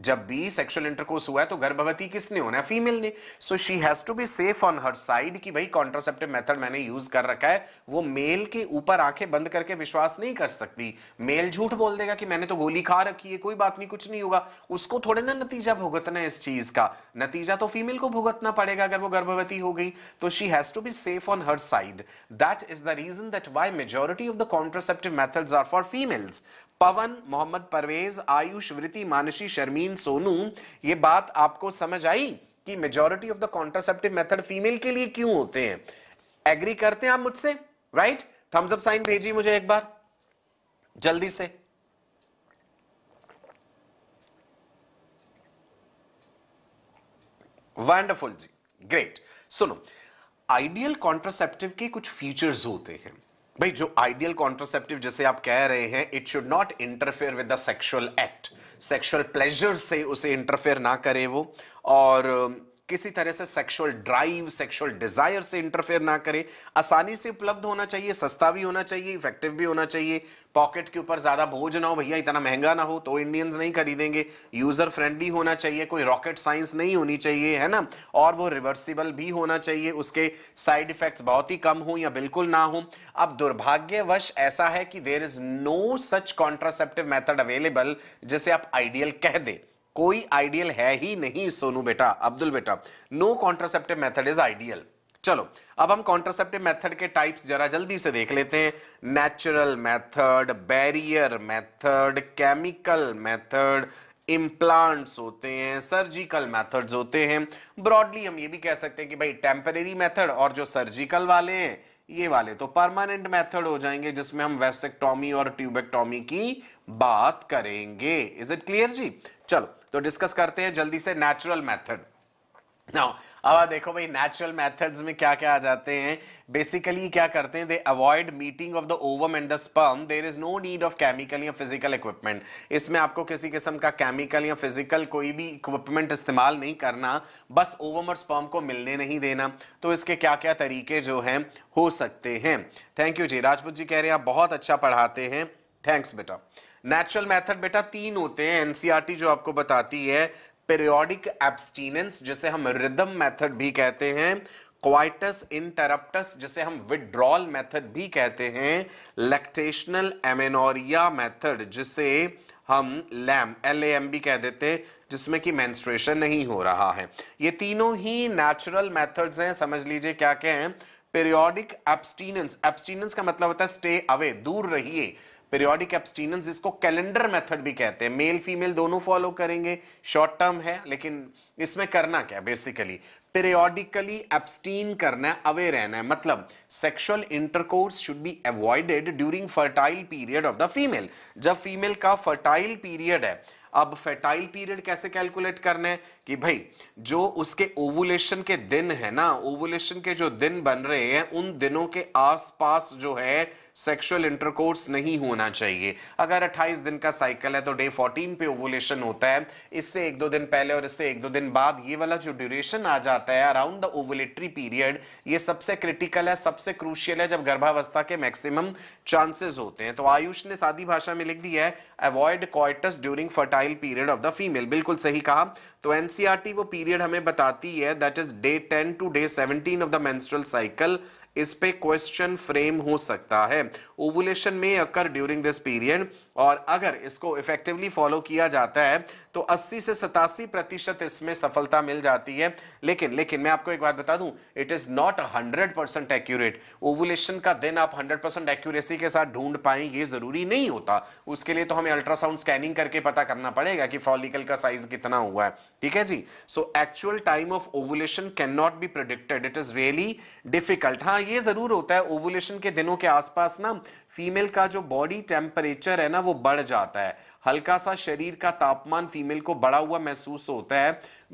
जब भी सेक्सुअल इंटरकोर्स हुआ है तो गर्भवती किसने होना है फीमेल ने so she has to be safe on her side कि भाई कॉन्ट्रासेप्टिव मेथड मैंने यूज कर रखा है वो मेल के ऊपर आंखें बंद करके विश्वास नहीं कर सकती मेल झूठ बोल देगा कि मैंने तो गोली खा रखी है कोई बात नहीं कुछ नहीं होगा उसको थोड़े ना नतीजा भुगतना है इस चीज का नतीजा तो फीमेल को भुगतना पड़ेगा अगर वो गर्भवती हो गई तो she has to be safe on her side that is the reason that why majority of the contraceptive methods are for females Pawan Mohammad Parvez Ayush Vriti Mansi Sharmin Sonu ये बात आपको समझ आई कि majority of the contraceptive method female के लिए क्यों होते हैं एग्री करते हैं आप मुझसे राइट थम्स अप साइन भेजिए मुझे एक बार जल्दी से वंडरफुल जी ग्रेट सुनो आइडियल कॉन्ट्रासेप्टिव के कुछ फीचर्स होते हैं भाई जो आइडियल कॉन्ट्रोसेप्टिव जैसे आप कह रहे हैं it should not interfere with the sexual act sexual pleasure से उसे इंटरफेयर ना करे वो और किसी तरह से सेक्सुअल ड्राइव सेक्सुअल डिजायर से इंटरफेयर ना करें आसानी से उपलब्ध होना चाहिए सस्ता भी होना चाहिए इफेक्टिव भी होना चाहिए पॉकेट के ऊपर ज़्यादा बोझ ना हो भैया इतना महंगा ना हो तो इंडियंस नहीं खरीदेंगे यूज़र फ्रेंडली होना चाहिए कोई रॉकेट साइंस नहीं होनी चाहिए है ना और वो रिवर्सिबल भी होना चाहिए उसके साइड इफेक्ट्स बहुत ही कम हों या बिल्कुल ना हों अब दुर्भाग्यवश ऐसा है कि there is no such contraceptive method available जिसे आप आइडियल कह दें कोई आइडियल है ही नहीं सोनू बेटा अब्दुल बेटा no contraceptive method is ideal चलो अब हम कॉन्ट्रासेप्टिव मेथड के टाइप्स जरा जल्दी से देख लेते हैं natural method barrier method chemical method implants होते हैं सर्जिकल मेथड्स होते हैं ब्रॉडली हम ये भी कह सकते हैं कि भाई टेम्परेरी मेथड और जो सर्जिकल वाले हैं ये वाले तो परमानेंट मेथड हो जाएंगे जिसमें हम वेसेक्टॉमी और ट्यूबेक्टॉमी की बात करेंगे इज इट क्लियर जी चलो तो डिस्कस करते हैं जल्दी से नेचुरल मेथड नाउ अब देखो भाई नेचुरल मेथड्स में क्या क्या आ जाते हैं बेसिकली क्या करते हैं they avoid meeting of the ovum and the sperm there is no need of chemical या फिजिकल इक्विपमेंट इसमें आपको किसी किस्म का केमिकल या फिजिकल कोई भी इक्विपमेंट इस्तेमाल नहीं करना बस ओवम और स्पर्म को मिलने नहीं देना तो इसके क्या क्या तरीके जो हैं हो सकते हैं थैंक यू जी राजपूत जी कह रहे हैं आप बहुत अच्छा पढ़ाते हैं थैंक्स बेटा नेचुरल मेथड बेटा तीन होते हैं एनसीईआरटी e जो आपको बताती है पीरियोडिक एब्सटीनेंस जिसे हम रिदम मेथड भी कहते हैं क्वाइटस इंटरप्टस जिसे हम विड्रॉल मेथड भी कहते हैं लैक्टेशनल एमेनोरिया मेथड जिसे हम लैम एल ए एम भी कह देते हैं जिसमें कि मेंस्ट्रुएशन नहीं हो रहा है ये तीनों ही नेचुरल मेथड्स हैं समझ लीजिए क्या क्या हैं पीरियोडिक एब्सटीनेंस एब्सटीनेंस का मतलब होता है स्टे अवे दूर रहिए पीरियोडिक एब्सटीनेंस जिसको कैलेंडर मेथड भी कहते हैं मेल फीमेल दोनों फॉलो करेंगे शॉर्ट टर्म है लेकिन इसमें करना क्या बेसिकली पीरियोडिकली एब्सटीन करना है अवे रहना है मतलब sexual intercourse should be avoided during fertile period of the female जब फीमेल का फर्टाइल पीरियड है अब फर्टाइल पीरियड कैसे कैलकुलेट करना है कि भाई जो उसके ओवुलेशन के दिन है ना ओवुलेशन के जो दिन बन रहे हैं उन दिनों के आसपास जो है सेक्सुअल इंटरकोर्स नहीं होना चाहिए अगर 28 दिन का साइकिल है तो डे 14 पे ओवोलेशन होता है इससे एक दो दिन पहले और इससे एक दो दिन बाद ये वाला जो ड्यूरेशन आ जाता है अराउंड द ओवुलेटरी पीरियड ये सबसे क्रिटिकल है सबसे क्रूशियल है जब गर्भावस्था के मैक्सिमम चांसेस होते हैं तो आयुष ने सादी भाषा में लिख दिया है avoid coitus during fertile period of the female बिल्कुल सही कहा तो एनसीआरटी e वो पीरियड हमें बताती है that is day ten to day seventeen of the menstrual cycle इस पे क्वेश्चन फ्रेम हो सकता है ओवुलेशन में अकर ड्यूरिंग दिस पीरियड और अगर इसको इफेक्टिवली फॉलो किया जाता है तो 80 से सतासी प्रतिशत इसमें सफलता मिल जाती है लेकिन लेकिन मैं आपको एक बात बता दूं it is not 100 percent accurate ovulation का दिन आप 100 परसेंट एक्यूरेसी के साथ ढूंढ पाए ये ज़रूरी नहीं होता उसके लिए तो हमें अल्ट्रासाउंड स्कैनिंग करके पता करना पड़ेगा कि फॉलिकल का साइज कितना हुआ है ठीक है जी so actual time of ovulation can not be predicted it is really difficult हाँ ये ज़रूर होता है ओवुलेशन के दिनों के आसपास ना फीमेल का जो बॉडी टेम्परेचर है ना वो बढ़ जाता है हल्का सा शरीर का तापमान फीमेल को बढ़ा हुआ महसूस होता है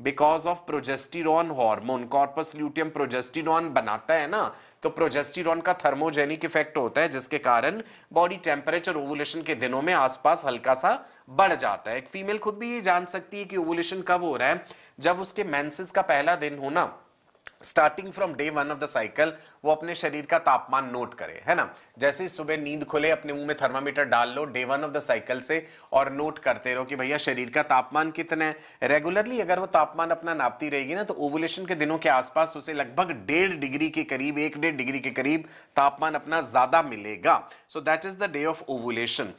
because of progesterone hormone corpus luteum progesterone बनाता है ना तो प्रोजेस्टिरॉन का थर्मोजेनिक इफेक्ट होता है जिसके कारण बॉडी टेम्परेचर ओवुलेशन के दिनों में आसपास हल्का सा बढ़ जाता है एक फीमेल खुद भी ये जान सकती है कि ओवुलेशन कब हो रहा है जब उसके मैंसिस का पहला दिन होना starting from day one of the cycle वो अपने शरीर का तापमान नोट करे है ना जैसे ही सुबह नींद खुले अपने मुंह में थर्मामीटर डाल लो day one of the cycle से और नोट करते रहो कि भैया शरीर का तापमान कितना है रेगुलरली अगर वो तापमान अपना नापती रहेगी ना तो ओवुलेशन के दिनों के आसपास उसे लगभग डेढ़ डिग्री के करीब एक डेढ़ डिग्री के करीब तापमान अपना ज्यादा मिलेगा so that is the day of ovulation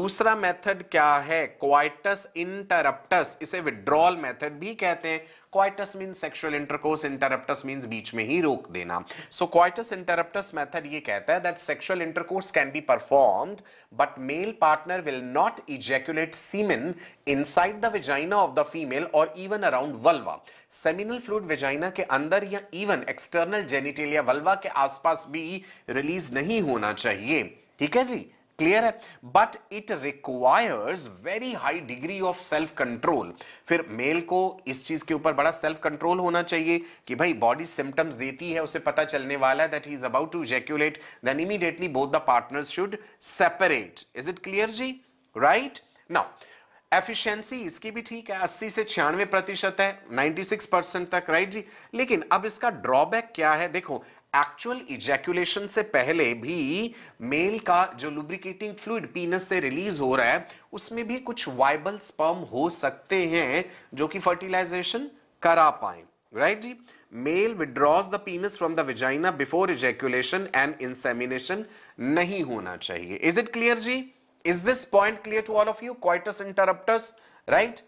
दूसरा मेथड क्या है क्वाइटस इंटरप्टस इसे विड्रॉल मेथड भी कहते हैं coitus mean sexual intercourse interruptus mean बीच में ही रोक देना सो क्वाइटस इंटरप्टस मेथड ये कहता है that sexual intercourse can be performed but male partner will not semen inside the vagina of the female और even around vulva seminal fluid vagina के अंदर या इवन एक्सटर्नल जेनिटेलिया वल्वा के आसपास भी रिलीज नहीं होना चाहिए ठीक है जी क्लियर है but it requires very high degree of self control फिर मेल को इस चीज के ऊपर बड़ा सेल्फ कंट्रोल होना चाहिए कि भाई बॉडी सिम्टम्स देती है उसे पता चलने वाला है that he is about to ejaculate then immediately both the partners should separate is it clear जी राइट नाउ एफिशिएंसी इसकी भी ठीक है 80 से छियानवे प्रतिशत है 96 परसेंट तक राइट जी लेकिन अब इसका ड्रॉबैक क्या है देखो एक्चुअल इजेक्यूलेशन से पहले भी मेल का जो लुब्रिकेटिंग फ्लूड पीनस से रिलीज हो रहा है उसमें भी कुछ वाइबल स्पर्म हो सकते हैं जो कि फर्टिलाइजेशन करा पाए राइट right जी male withdraws the penis from the vagina before ejaculation and insemination नहीं होना चाहिए इज इट क्लियर जी is this point clear to all of you coitus interruptus right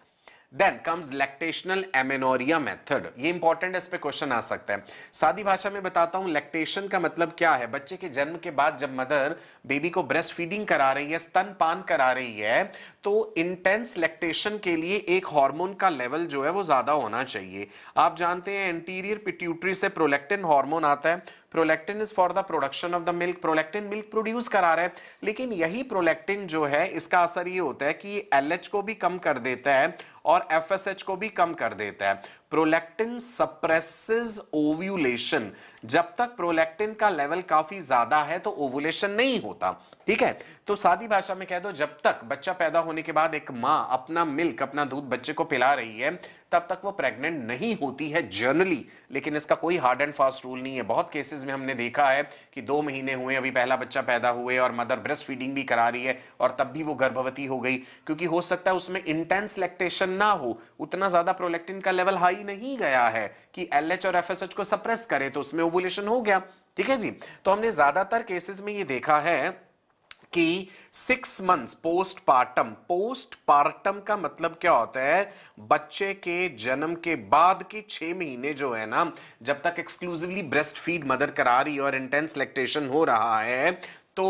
then comes lactational amenorrhoea method ये important इस पे question आ सकता है सादी भाषा में बताता हूं लैक्टेशन का मतलब क्या है बच्चे के जन्म के बाद जब मदर बेबी को ब्रेस्ट फीडिंग करा रही है स्तनपान करा रही है तो इंटेंस लैक्टेशन के लिए एक हार्मोन का लेवल जो है वो ज्यादा होना चाहिए आप जानते हैं एंटीरियर पिट्यूटरी से प्रोलेक्टिन हार्मोन आता है prolactin is for the production of the milk prolactin milk produce करा रहा है लेकिन यही प्रोलेक्टिन जो है इसका असर ये होता है कि एल को भी कम कर देता है और एफ को भी कम कर देता है प्रोलेक्टिन सप्रेसेस ओव्यूलेशन जब तक प्रोलेक्टिन का लेवल काफी ज्यादा है तो ओव्यूलेशन नहीं होता ठीक है तो सादी भाषा में कह दो जब तक बच्चा पैदा होने के बाद एक माँ अपना मिल्क अपना दूध बच्चे को पिला रही है तब तक वो प्रेग्नेंट नहीं होती है जनरली लेकिन इसका कोई हार्ड एंड फास्ट रूल नहीं है बहुत केसेस में हमने देखा है कि दो महीने हुए अभी पहला बच्चा पैदा हुए और मदर ब्रेस्ट फीडिंग भी करा रही है और तब भी वो गर्भवती हो गई क्योंकि हो सकता है उसमें इंटेंस लैक्टेशन ना हो उतना ज्यादा प्रोलेक्टिन का लेवल हाई नहीं गया है कि एल और एफ को सप्रेस करे तो उसमें ओवुलेशन हो गया ठीक है जी तो हमने ज्यादातर केसेस में ये देखा है कि सिक्स मंथ्स पोस्टपार्टम पोस्टपार्टम का मतलब क्या होता है बच्चे के जन्म के बाद के छह महीने जो है ना जब तक एक्सक्लूसिवली ब्रेस्ट फीड मदर करा रही और इंटेंस लैक्टेशन हो रहा है तो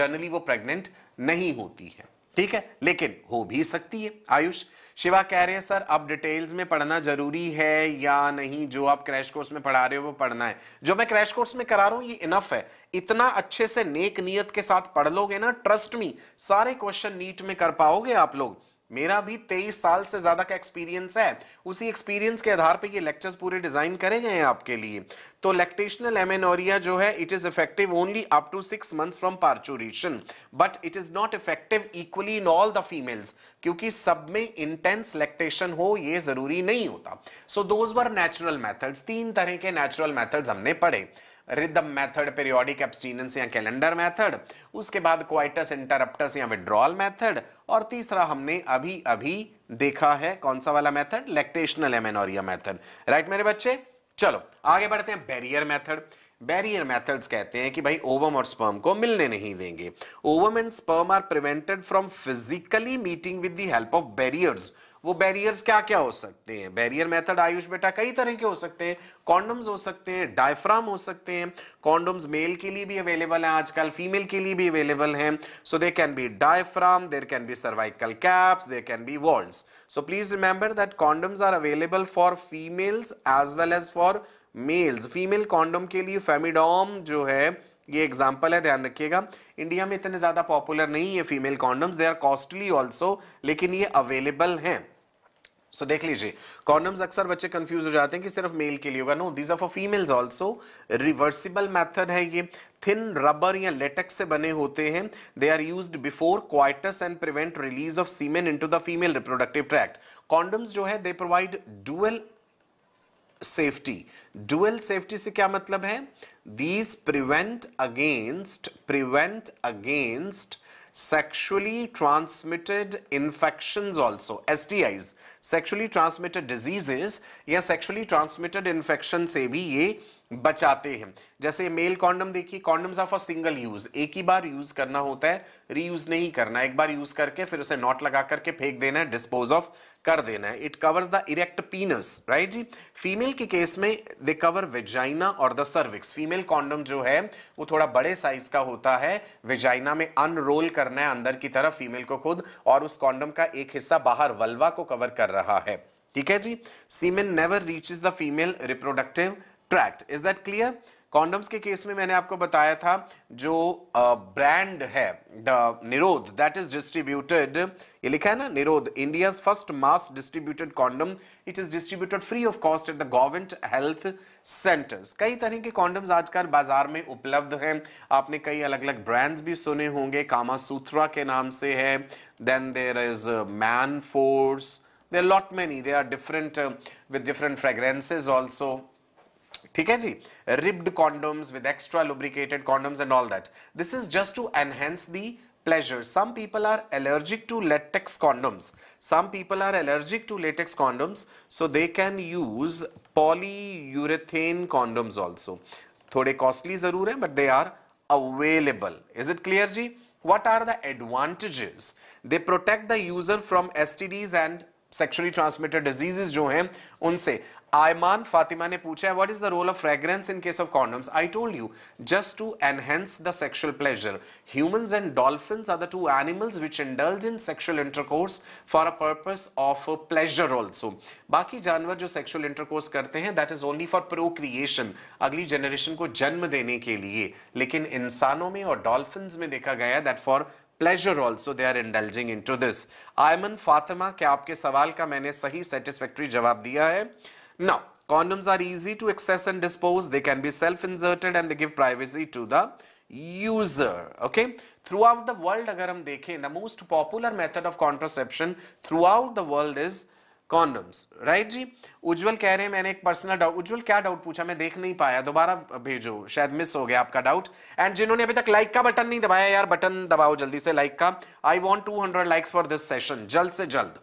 जनरली वो प्रेग्नेंट नहीं होती है ठीक है लेकिन हो भी सकती है आयुष शिवा कह रहे हैं सर अब डिटेल्स में पढ़ना जरूरी है या नहीं जो आप क्रैश कोर्स में पढ़ा रहे हो वो पढ़ना है जो मैं क्रैश कोर्स में करा रहा हूं ये इनफ है इतना अच्छे से नेक नियत के साथ पढ़ लोगे ना ट्रस्ट मी सारे क्वेश्चन नीट में कर पाओगे आप लोग मेरा भी तेईस साल से ज्यादा का एक्सपीरियंस है उसी एक्सपीरियंस के आधार पे ये लेक्चर्स पूरे डिजाइन करे गए हैं आपके लिए तो लैक्टेशनल एमेनोरिया जो है it is effective only up to six months from parturition but it is not effective equally in all the females क्योंकि सब में इंटेंस लैक्टेशन हो ये जरूरी नहीं होता so those were natural methods तीन तरह के नेचुरल मैथड्स हमने पढ़े रिदम मेथड पीरियोडिक एब्सटीनेंस या कैलेंडर मेथड उसके बाद क्वाइटस इंटरप्टस या विड्रॉल मेथड और तीसरा हमने अभी अभी देखा है कौन सा वाला method lactational amenorrhoea method right मेरे बच्चे चलो आगे बढ़ते हैं बैरियर मेथड बैरियर मेथड्स कहते हैं कि भाई ओवम और स्पर्म को मिलने नहीं देंगे ovum and sperm are prevented from physically meeting with the help of barriers वो बैरियर्स क्या क्या हो सकते हैं बैरियर मेथड आयुष बेटा कई तरह के हो सकते हैं कॉन्डम्स हो सकते हैं डायफ्राम हो सकते हैं कॉन्डम्स मेल के लिए भी अवेलेबल हैं आजकल फीमेल के लिए भी अवेलेबल हैं so they can be diaphragm there can be cervical caps there can be walls so please remember that condoms are available for females as well as for males female condom के लिए फेमिडॉम जो है ये example है ध्यान रखिएगा India में इतने ज़्यादा पॉपुलर नहीं है female condoms they are costly also लेकिन ये अवेलेबल हैं सो देख लीजिए कॉन्डम्स अक्सर बच्चे कंफ्यूज हो जाते हैं कि सिर्फ मेल के लिए होगा no these are for females also reversible method है ये थिन रबर या लेटेक्स से बने होते हैं they are used before coitus and prevent release of semen into the female reproductive tract condoms जो है they provide dual safety dual safety से क्या मतलब है these prevent against prevent against sexually transmitted infections also STIs sexually transmitted diseases या sexually transmitted infection से भी ये बचाते हैं जैसे मेल कॉन्डम देखिए condoms of a single use एक ही बार यूज करना होता है रीयूज नहीं करना एक बार यूज करके फिर उसे नॉट लगा करके फेंक देना है डिस्पोज ऑफ कर देना है it covers the erect penis right जी फीमेल के केस में दे कवर वेजाइना और द सर्विक्स फीमेल कॉन्डम जो है वो थोड़ा बड़े साइज का होता है वेजाइना में अनरोल करना है अंदर की तरफ फीमेल को खुद और उस कॉन्डम का एक हिस्सा बाहर वल्वा को कवर कर रहा है ठीक है जी semen never reaches the female reproductive tract is that clear condoms के केस में मैंने आपको बताया था जो ब्रांड है द निरोध दैट इज डिस्ट्रीब्यूटेड ये लिखा है ना Nirodh India first mass distributed condom it is distributed free of cost at the government health centres कई तरह के कॉन्डम्स आजकल बाजार में उपलब्ध हैं आपने कई अलग अलग ब्रांड्स भी सुने होंगे कामा सूत्रा के नाम से है then there is Manforce there lot many they are different with different fragrances also ठीक है जी ribbed condoms with extra lubricated condoms and all that this is just to enhance the pleasure. Some people are allergic to latex condoms. Some people are allergic to latex condoms. So they can use polyurethane condoms also. Thode costly zarur hai, but they are available. Is it clear, Ji? What are the advantages? They protect the user from STDs and sexually transmitted diseases जो हैं उनसे आयमान फातिमा ने पूछा है what is the role of fragrance in case of condoms I told you just to enhance the sexual pleasure humans and dolphins are the two animals which indulge in sexual intercourse for a purpose of pleasure also बाकी जानवर जो sexual intercourse करते हैं that is only for procreation अगली generation को जन्म देने के लिए लेकिन इंसानों में और डॉल्फिन में देखा गया है that for pleasure also they are indulging in to this Ayman Fatima के आपके सवाल का मैंने सही सेटिस्फेक्ट्री जवाब दिया है Now, condoms are easy to access and dispose. They can be self-inserted and they give privacy to the user. Okay. Throughout the world, अगर हम देखें, the most popular method of contraception throughout the world is condoms right जी उज्जवल कह रहे हैं मैंने एक personal doubt उज्जवल क्या डाउट पूछा मैं देख नहीं पाया दोबारा भेजो शायद मिस हो गया आपका डाउट एंड जिन्होंने अभी तक लाइक का बटन नहीं दबाया यार बटन दबाओ जल्दी से लाइक का I want two hundred likes for this session जल्द से जल्द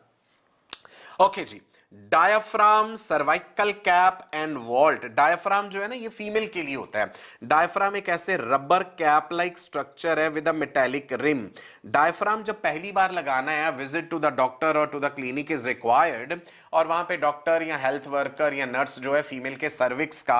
ओके okay, जी diaphragm cervical cap and vault diaphragm जो है ना ये फीमेल के लिए होता है डायफ्राम एक ऐसे रबर कैप लाइक स्ट्रक्चर है with a metallic rim diaphragm जब पहली बार लगाना है विजिट टू द डॉक्टर और to the clinic is required और वहां पे डॉक्टर या हेल्थ वर्कर या नर्स जो है फीमेल के सर्विक्स का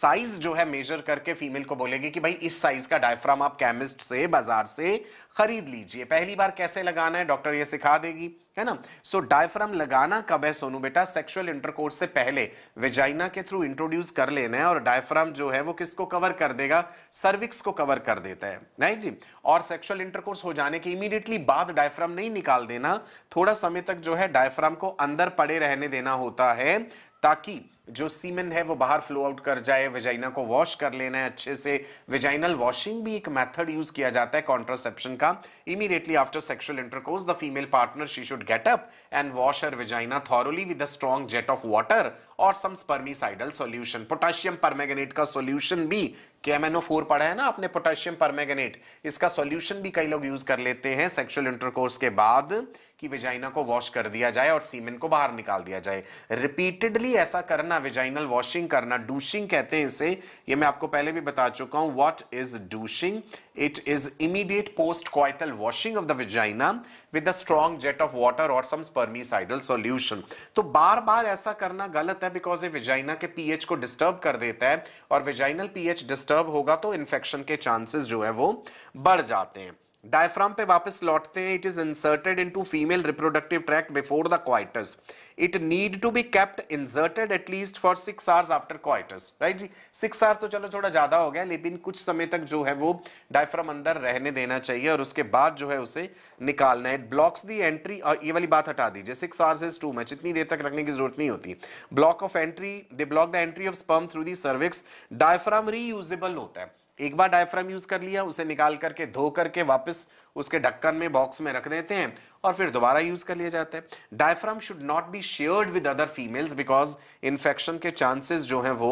साइज जो है मेजर करके फीमेल को बोलेगी कि भाई इस साइज का डायफ्राम आप केमिस्ट से बाजार से खरीद लीजिए पहली बार कैसे लगाना है डॉक्टर ये सिखा देगी है ना सो so, डायफ्राम लगाना कब है सोनू बेटा सेक्सुअल इंटरकोर्स से पहले वेजाइना के थ्रू इंट्रोड्यूस कर लेना है और डायफ्राम जो है वो किसको कवर कर देगा सर्विक्स को कवर कर देता है नहीं जी और सेक्सुअल इंटरकोर्स हो जाने के इमीडिएटली बाद डायफ्राम नहीं निकाल देना थोड़ा समय तक जो है डायफ्राम को अंदर पड़े रहने देना होता है ताकि जो सीमेंट है वो बाहर फ्लो आउट कर जाए वेजाइना को वॉश कर लेना है अच्छे से वेजाइनल वॉशिंग भी एक मेथड यूज किया जाता है कॉन्ट्रासेप्शन का immediately after sexual intercourse the female partner she should get up and wash her vagina thoroughly with a strong jet of water और some spermicidal solution potassium permanganate का solution भी के four पढ़ा है ना आपने पोटेशियम परमेगनेट इसका solution भी कई लोग यूज कर लेते हैं सेक्सुअल इंटरकोर्स के बाद कि वेजाइना को वॉश कर दिया जाए और सीमेन को बाहर निकाल दिया जाए रिपीटेडली ऐसा करना वेजाइनल वॉशिंग करना डूशिंग कहते हैं इसे ये मैं आपको पहले भी बता चुका हूं what is douching it is immediate post coital washing of the vagina with a strong jet of water और सम स्पर्मीसाइडल सोल्यूशन तो बार बार ऐसा करना गलत है बिकॉज ये वेजाइना के पीएच को डिस्टर्ब कर देता है और वेजाइनल पीएच डिस्टर्ब होगा तो इन्फेक्शन के चांसेस जो है वो बढ़ जाते हैं डायफ्राम पे वापस लौटते हैं it is inserted to female reproductive tract before the coitus it need to be kept inserted at least for six hours after coitus right जी सिक्स आवर्स तो चलो थोड़ा ज्यादा हो गया लेकिन कुछ समय तक जो है वो डायफ्राम अंदर रहने देना चाहिए और उसके बाद जो है उसे निकालना है ब्लॉक्स दी एंट्री और ये वाली बात हटा दीजिए six hours is too much इतनी देर तक रखने की जरूरत नहीं होती block of entry they block the entry of sperm through the cervix diaphragm reusable होता है एक बार डायफ्राम यूज कर लिया उसे निकाल करके धो करके वापस उसके ढक्कन में बॉक्स में रख देते हैं और फिर दोबारा यूज कर लिया जाता है diaphragm should not be shared with other females because infection के चांसेस जो हैं वो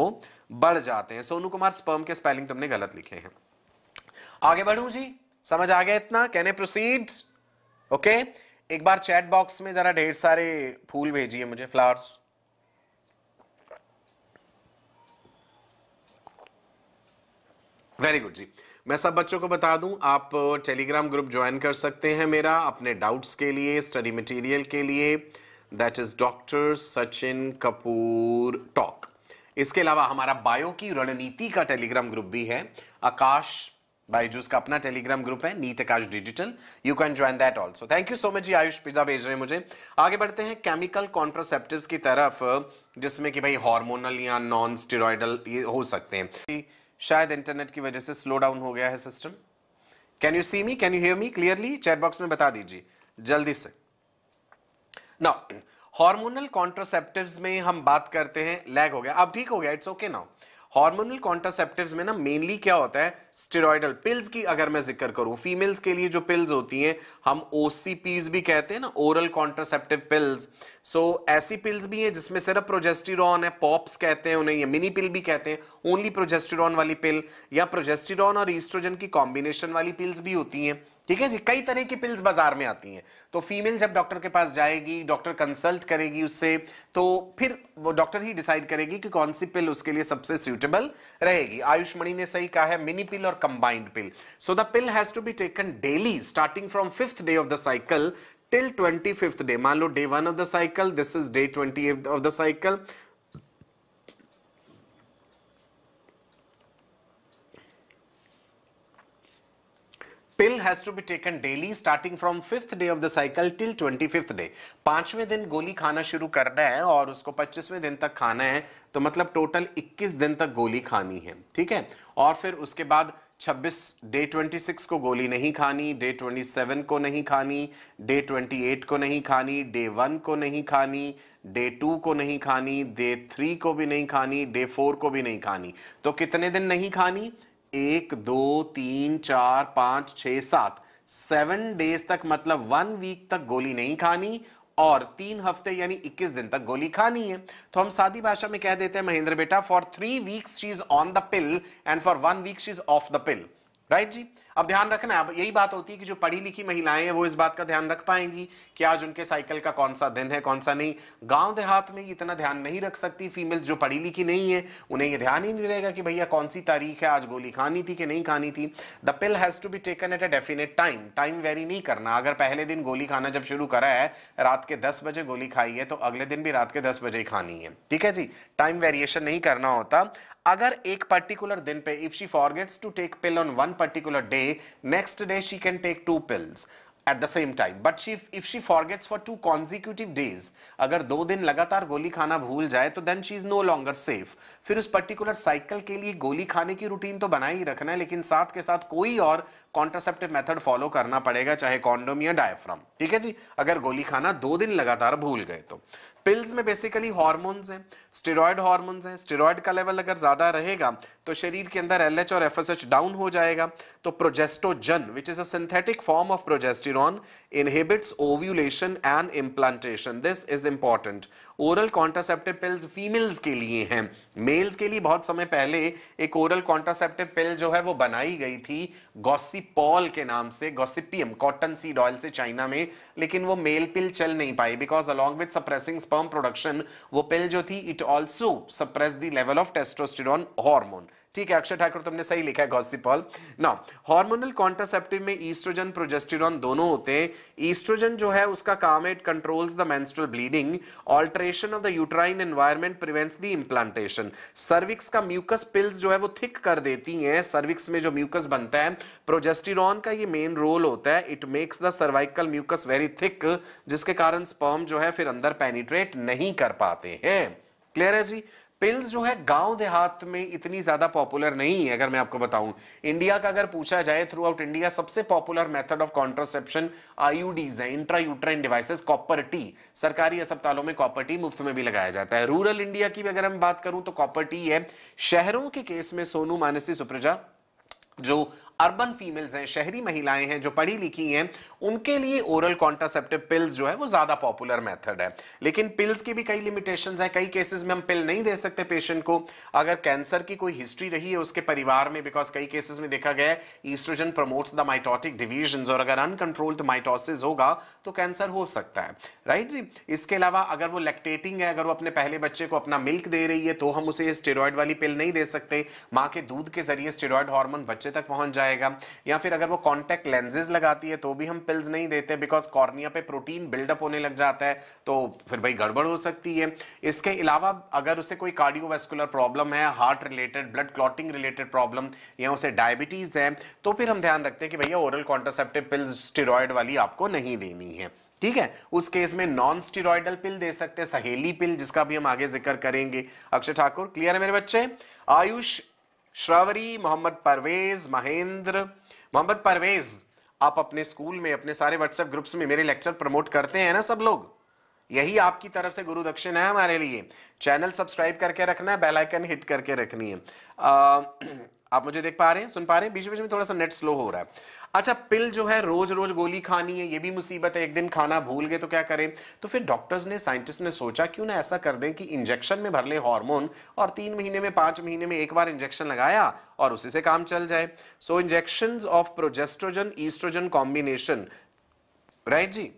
बढ़ जाते हैं सोनू कुमार स्पर्म के स्पेलिंग तुमने गलत लिखे हैं आगे बढ़ू जी समझ आ गया इतना कैन ए प्रोसीड ओके एक बार चैट बॉक्स में जरा ढेर सारे फूल भेजिए मुझे फ्लावर्स वेरी गुड जी मैं सब बच्चों को बता दूं आप टेलीग्राम ग्रुप ज्वाइन कर सकते हैं मेरा अपने डाउट्स के लिए स्टडी मटेरियल के लिए that is doctor Sachin Kapoor talk इसके अलावा हमारा बायो की रणनीति का टेलीग्राम ग्रुप भी है आकाश बाईजूस का अपना टेलीग्राम ग्रुप है NEET Aakash digital you can join that also thank you so much जी आयुष पिज्जा भेज रहे हैं मुझे आगे बढ़ते हैं केमिकल कॉन्ट्रोसेप्टिव की तरफ जिसमें कि भाई हॉर्मोनल या नॉन स्टेरॉयडल ये हो सकते हैं शायद इंटरनेट की वजह से स्लो डाउन हो गया है system can you see me can you hear me clearly chat box में बता दीजिए जल्दी से नाउ हार्मोनल कॉन्ट्रोसेप्टिव में हम बात करते हैं लैग हो गया अब ठीक हो गया it's okay now hormonal contraceptive में ना मेनली क्या होता है स्टेरॉयडल पिल्स की अगर मैं जिक्र करूं फीमेल्स के लिए जो पिल्स होती हैं हम ओ भी कहते हैं ना ओरल कॉन्ट्रासेप्टिव पिल्स सो ऐसी पिल्स भी हैं जिसमें सिर्फ प्रोजेस्टिरॉन है पॉप्स कहते हैं उन्हें या मिनी पिल भी कहते हैं ओनली प्रोजेस्टिरॉन वाली पिल या प्रोजेस्टिरॉन और ईस्ट्रोजन की कॉम्बिनेशन वाली पिल्स भी होती हैं ठीक है जी कई तरह की पिल्स बाजार में आती हैं तो फीमेल जब डॉक्टर के पास जाएगी डॉक्टर कंसल्ट करेगी उससे तो फिर वो डॉक्टर ही डिसाइड करेगी कि कौन सी पिल उसके लिए सबसे सूटेबल रहेगी आयुष मणि ने सही कहा है मिनी पिल और combined pill so the pill has to be taken daily starting from fifth day of the cycle till twenty fifth day मान लो day one of the cycle this is day twenty of the cycle pill has to be taken daily starting from fifth day of the cycle till twenty fifth day पांचवें दिन गोली खाना शुरू करना है और उसको पच्चीसवें दिन तक खाना है तो मतलब टोटल इक्कीस दिन तक गोली खानी है ठीक है और फिर उसके बाद छब्बीस डे ट्वेंटी सिक्स को गोली नहीं खानी डे ट्वेंटी सेवन को नहीं खानी डे ट्वेंटी एट को नहीं खानी डे वन को नहीं खानी डे टू को नहीं खानी डे थ्री को भी नहीं खानी डे फोर को भी नहीं खानी तो कितने दिन नहीं खानी एक दो तीन चार पांच छह सात सेवन डेज तक मतलब वन वीक तक गोली नहीं खानी और तीन हफ्ते यानी इक्कीस दिन तक गोली खानी है तो हम सादी भाषा में कह देते हैं महेंद्र बेटा for three weeks she is on the pill and for one week she is off the pill right जी अब ध्यान रखना अब यही बात होती है कि जो पढ़ी लिखी महिलाएं हैं वो इस बात का ध्यान रख पाएंगी कि आज उनके साइकिल का कौन सा दिन है कौन सा नहीं गांव देहात में इतना ध्यान नहीं रख सकती फीमेल्स जो पढ़ी लिखी नहीं है उन्हें ये ध्यान ही नहीं रहेगा कि भैया कौन सी तारीख है आज गोली खानी थी कि नहीं खानी थी the pill has to be taken at a definite time time vary नहीं करना अगर पहले दिन गोली खाना जब शुरू करा है रात के दस बजे गोली खाई है तो अगले दिन भी रात के दस बजे ही खानी है ठीक है जी टाइम वेरिएशन नहीं करना होता अगर एक पर्टिकुलर दिन पे if she forgets to take pill on one particular day next day she can take two pills at the same time but she if she forgets for two consecutive days अगर दो दिन लगातार गोली खाना भूल जाए तो then she is no longer safe फिर उस पर्टिकुलर साइकिल के लिए गोली खाने की रूटीन तो बनाए ही रखना है लेकिन साथ के साथ कोई और कॉन्ट्रासेप्टिव मेथड फॉलो करना पड़ेगा चाहे कॉन्डोम या डायफ्राम ठीक है जी अगर गोली खाना दो दिन लगातार भूल गए तो पिल्स में बेसिकली हॉर्मोन्स हैं स्टेरॉयड हॉर्मोन्स हैं स्टेरॉयड का लेवल अगर ज़्यादा रहेगा तो शरीर के अंदर एल और एफ डाउन हो जाएगा तो progestogen which is a synthetic form of progesterone inhibits ovulation and implantation this is important oral contraceptive pills females के लिए हैं मेल्स के लिए बहुत समय पहले एक ओरल कॉन्ट्रासेप्टिव पिल जो है वो बनाई गई थी गॉसिपॉल के नाम से गॉसिपियम कॉटन सीड ऑयल से चाइना में लेकिन वो मेल पिल चल नहीं पाई because along with suppressing sperm production वो पिल जो थी it also suppress the level of testosterone hormone ठीक है अक्षय ठाकुर तुमने सही लिखा है गॉसिपॉल ना हार्मोनल कॉन्ट्रासेप्टिव में ईस्ट्रोजन प्रोजेस्टेरॉन दोनों होते हैं ईस्ट्रोजन जो है उसका काम है it controls the menstrual bleeding alteration of the uterine environment prevents the implantation cervix का म्यूकस पिल्स जो है वो थिक कर देती हैं सर्विक्स में जो म्यूकस बनता है प्रोजेस्टिरॉन का ये मेन रोल होता है it makes the cervical mucus very thick जिसके कारण स्पर्म जो है फिर अंदर पेनिट्रेट नहीं कर पाते हैं क्लियर है जी पिल्स जो है गांव देहात में इतनी ज्यादा पॉपुलर नहीं है अगर मैं आपको बताऊं इंडिया का अगर पूछा जाए थ्रू आउट इंडिया सबसे popular method of contraception IUDs है intra uterine devices copper T सरकारी अस्पतालों में कॉपर टी मुफ्त में भी लगाया जाता है रूरल इंडिया की भी अगर हम बात करूं तो कॉपर टी है शहरों के केस में सोनू मानसी सुप्रजा जो अर्बन फीमेल्स हैं शहरी महिलाएं हैं जो पढ़ी लिखी हैं उनके लिए ओरल कॉन्ट्रासेप्टिव पिल्स जो है वो ज़्यादा पॉपुलर मेथड है लेकिन पिल्स की भी कई लिमिटेशंस हैं कई केसेस में हम पिल नहीं दे सकते पेशेंट को अगर कैंसर की कोई हिस्ट्री रही है उसके परिवार में बिकॉज कई केसेस में देखा गया है oestrogen promotes the mitotic division और अगर अनकंट्रोल्ड माइटोसिस होगा तो कैंसर हो सकता है राइट जी इसके अलावा अगर वो लैक्टेटिंग है अगर वो अपने पहले बच्चे को अपना मिल्क दे रही है तो हम उसे स्टेरॉयड वाली पिल नहीं दे सकते माँ के दूध के जरिए स्टेरॉयड हार्मोन बच्चे तक पहुंच जाए जाएगा या फिर अगर वो कॉन्टैक्ट लेंजेज लगाती है तो भी हम पिल्स नहीं देते बिकॉज कॉर्निया पे प्रोटीन बिल्डअप होने लग जाता है तो फिर भाई गड़बड़ हो सकती है इसके अलावा अगर उसे कोई कार्डियोवेस्कुलर प्रॉब्लम है heart related blood clotting related problem या उसे डायबिटीज़ है तो फिर हम ध्यान रखते हैं कि भैया ओरल कॉन्ट्रासेप्टिव पिल्स स्टेरॉयड वाली आपको नहीं देनी है ठीक है उस केस में नॉन स्टीरोडल पिल दे सकते हैं सहेली पिल जिसका भी हम आगे जिक्र करेंगे अक्षय ठाकुर क्लियर है मेरे बच्चे आयुष श्रावरी मोहम्मद परवेज महेंद्र मोहम्मद परवेज आप अपने स्कूल में अपने सारे व्हाट्सएप ग्रुप्स में मेरे लेक्चर प्रमोट करते हैं ना सब लोग यही आपकी तरफ से गुरु दक्षिण है हमारे लिए चैनल सब्सक्राइब करके रखना है बेल आइकन हिट करके रखनी है आ, आप मुझे देख पा रहे हैं सुन पा रहे हैं बीच बीच में थोड़ा सा नेट स्लो हो रहा है अच्छा पिल जो है रोज रोज गोली खानी है ये भी मुसीबत है एक दिन खाना भूल गए तो क्या करें तो फिर डॉक्टर्स ने साइंटिस्ट ने सोचा क्यों ना ऐसा कर दें कि इंजेक्शन में भर ले हार्मोन और तीन महीने में पांच महीने में एक बार इंजेक्शन लगाया और उसी से काम चल जाए so injection of progestogen oestrogen combination right जी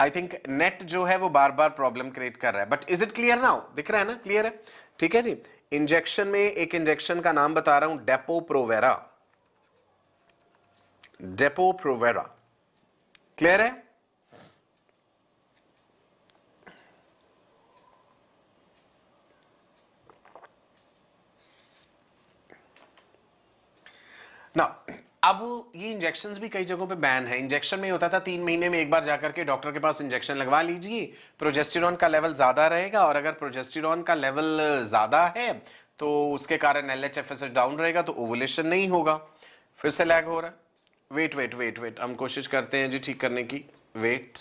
आई थिंक नेट जो है वो बार बार प्रॉब्लम क्रिएट कर रहा है but is it clear now दिख रहा है ना क्लियर है ठीक है जी इंजेक्शन में एक इंजेक्शन का नाम बता रहा हूं Depo Provera Depo Provera clear है ना अब ये इंजेक्शन भी कई जगहों पे बैन है इंजेक्शन में होता था तीन महीने में एक बार जाकर के डॉक्टर के पास इंजेक्शन लगवा लीजिए प्रोजेस्टिरॉन का लेवल ज़्यादा रहेगा और अगर प्रोजेस्टिरॉन का लेवल ज़्यादा है तो उसके कारण L H F S S down रहेगा तो ओवुलेशन नहीं होगा फिर से लैग हो रहा है वेट वेट वेट वेट हम कोशिश करते हैं जी ठीक करने की वेट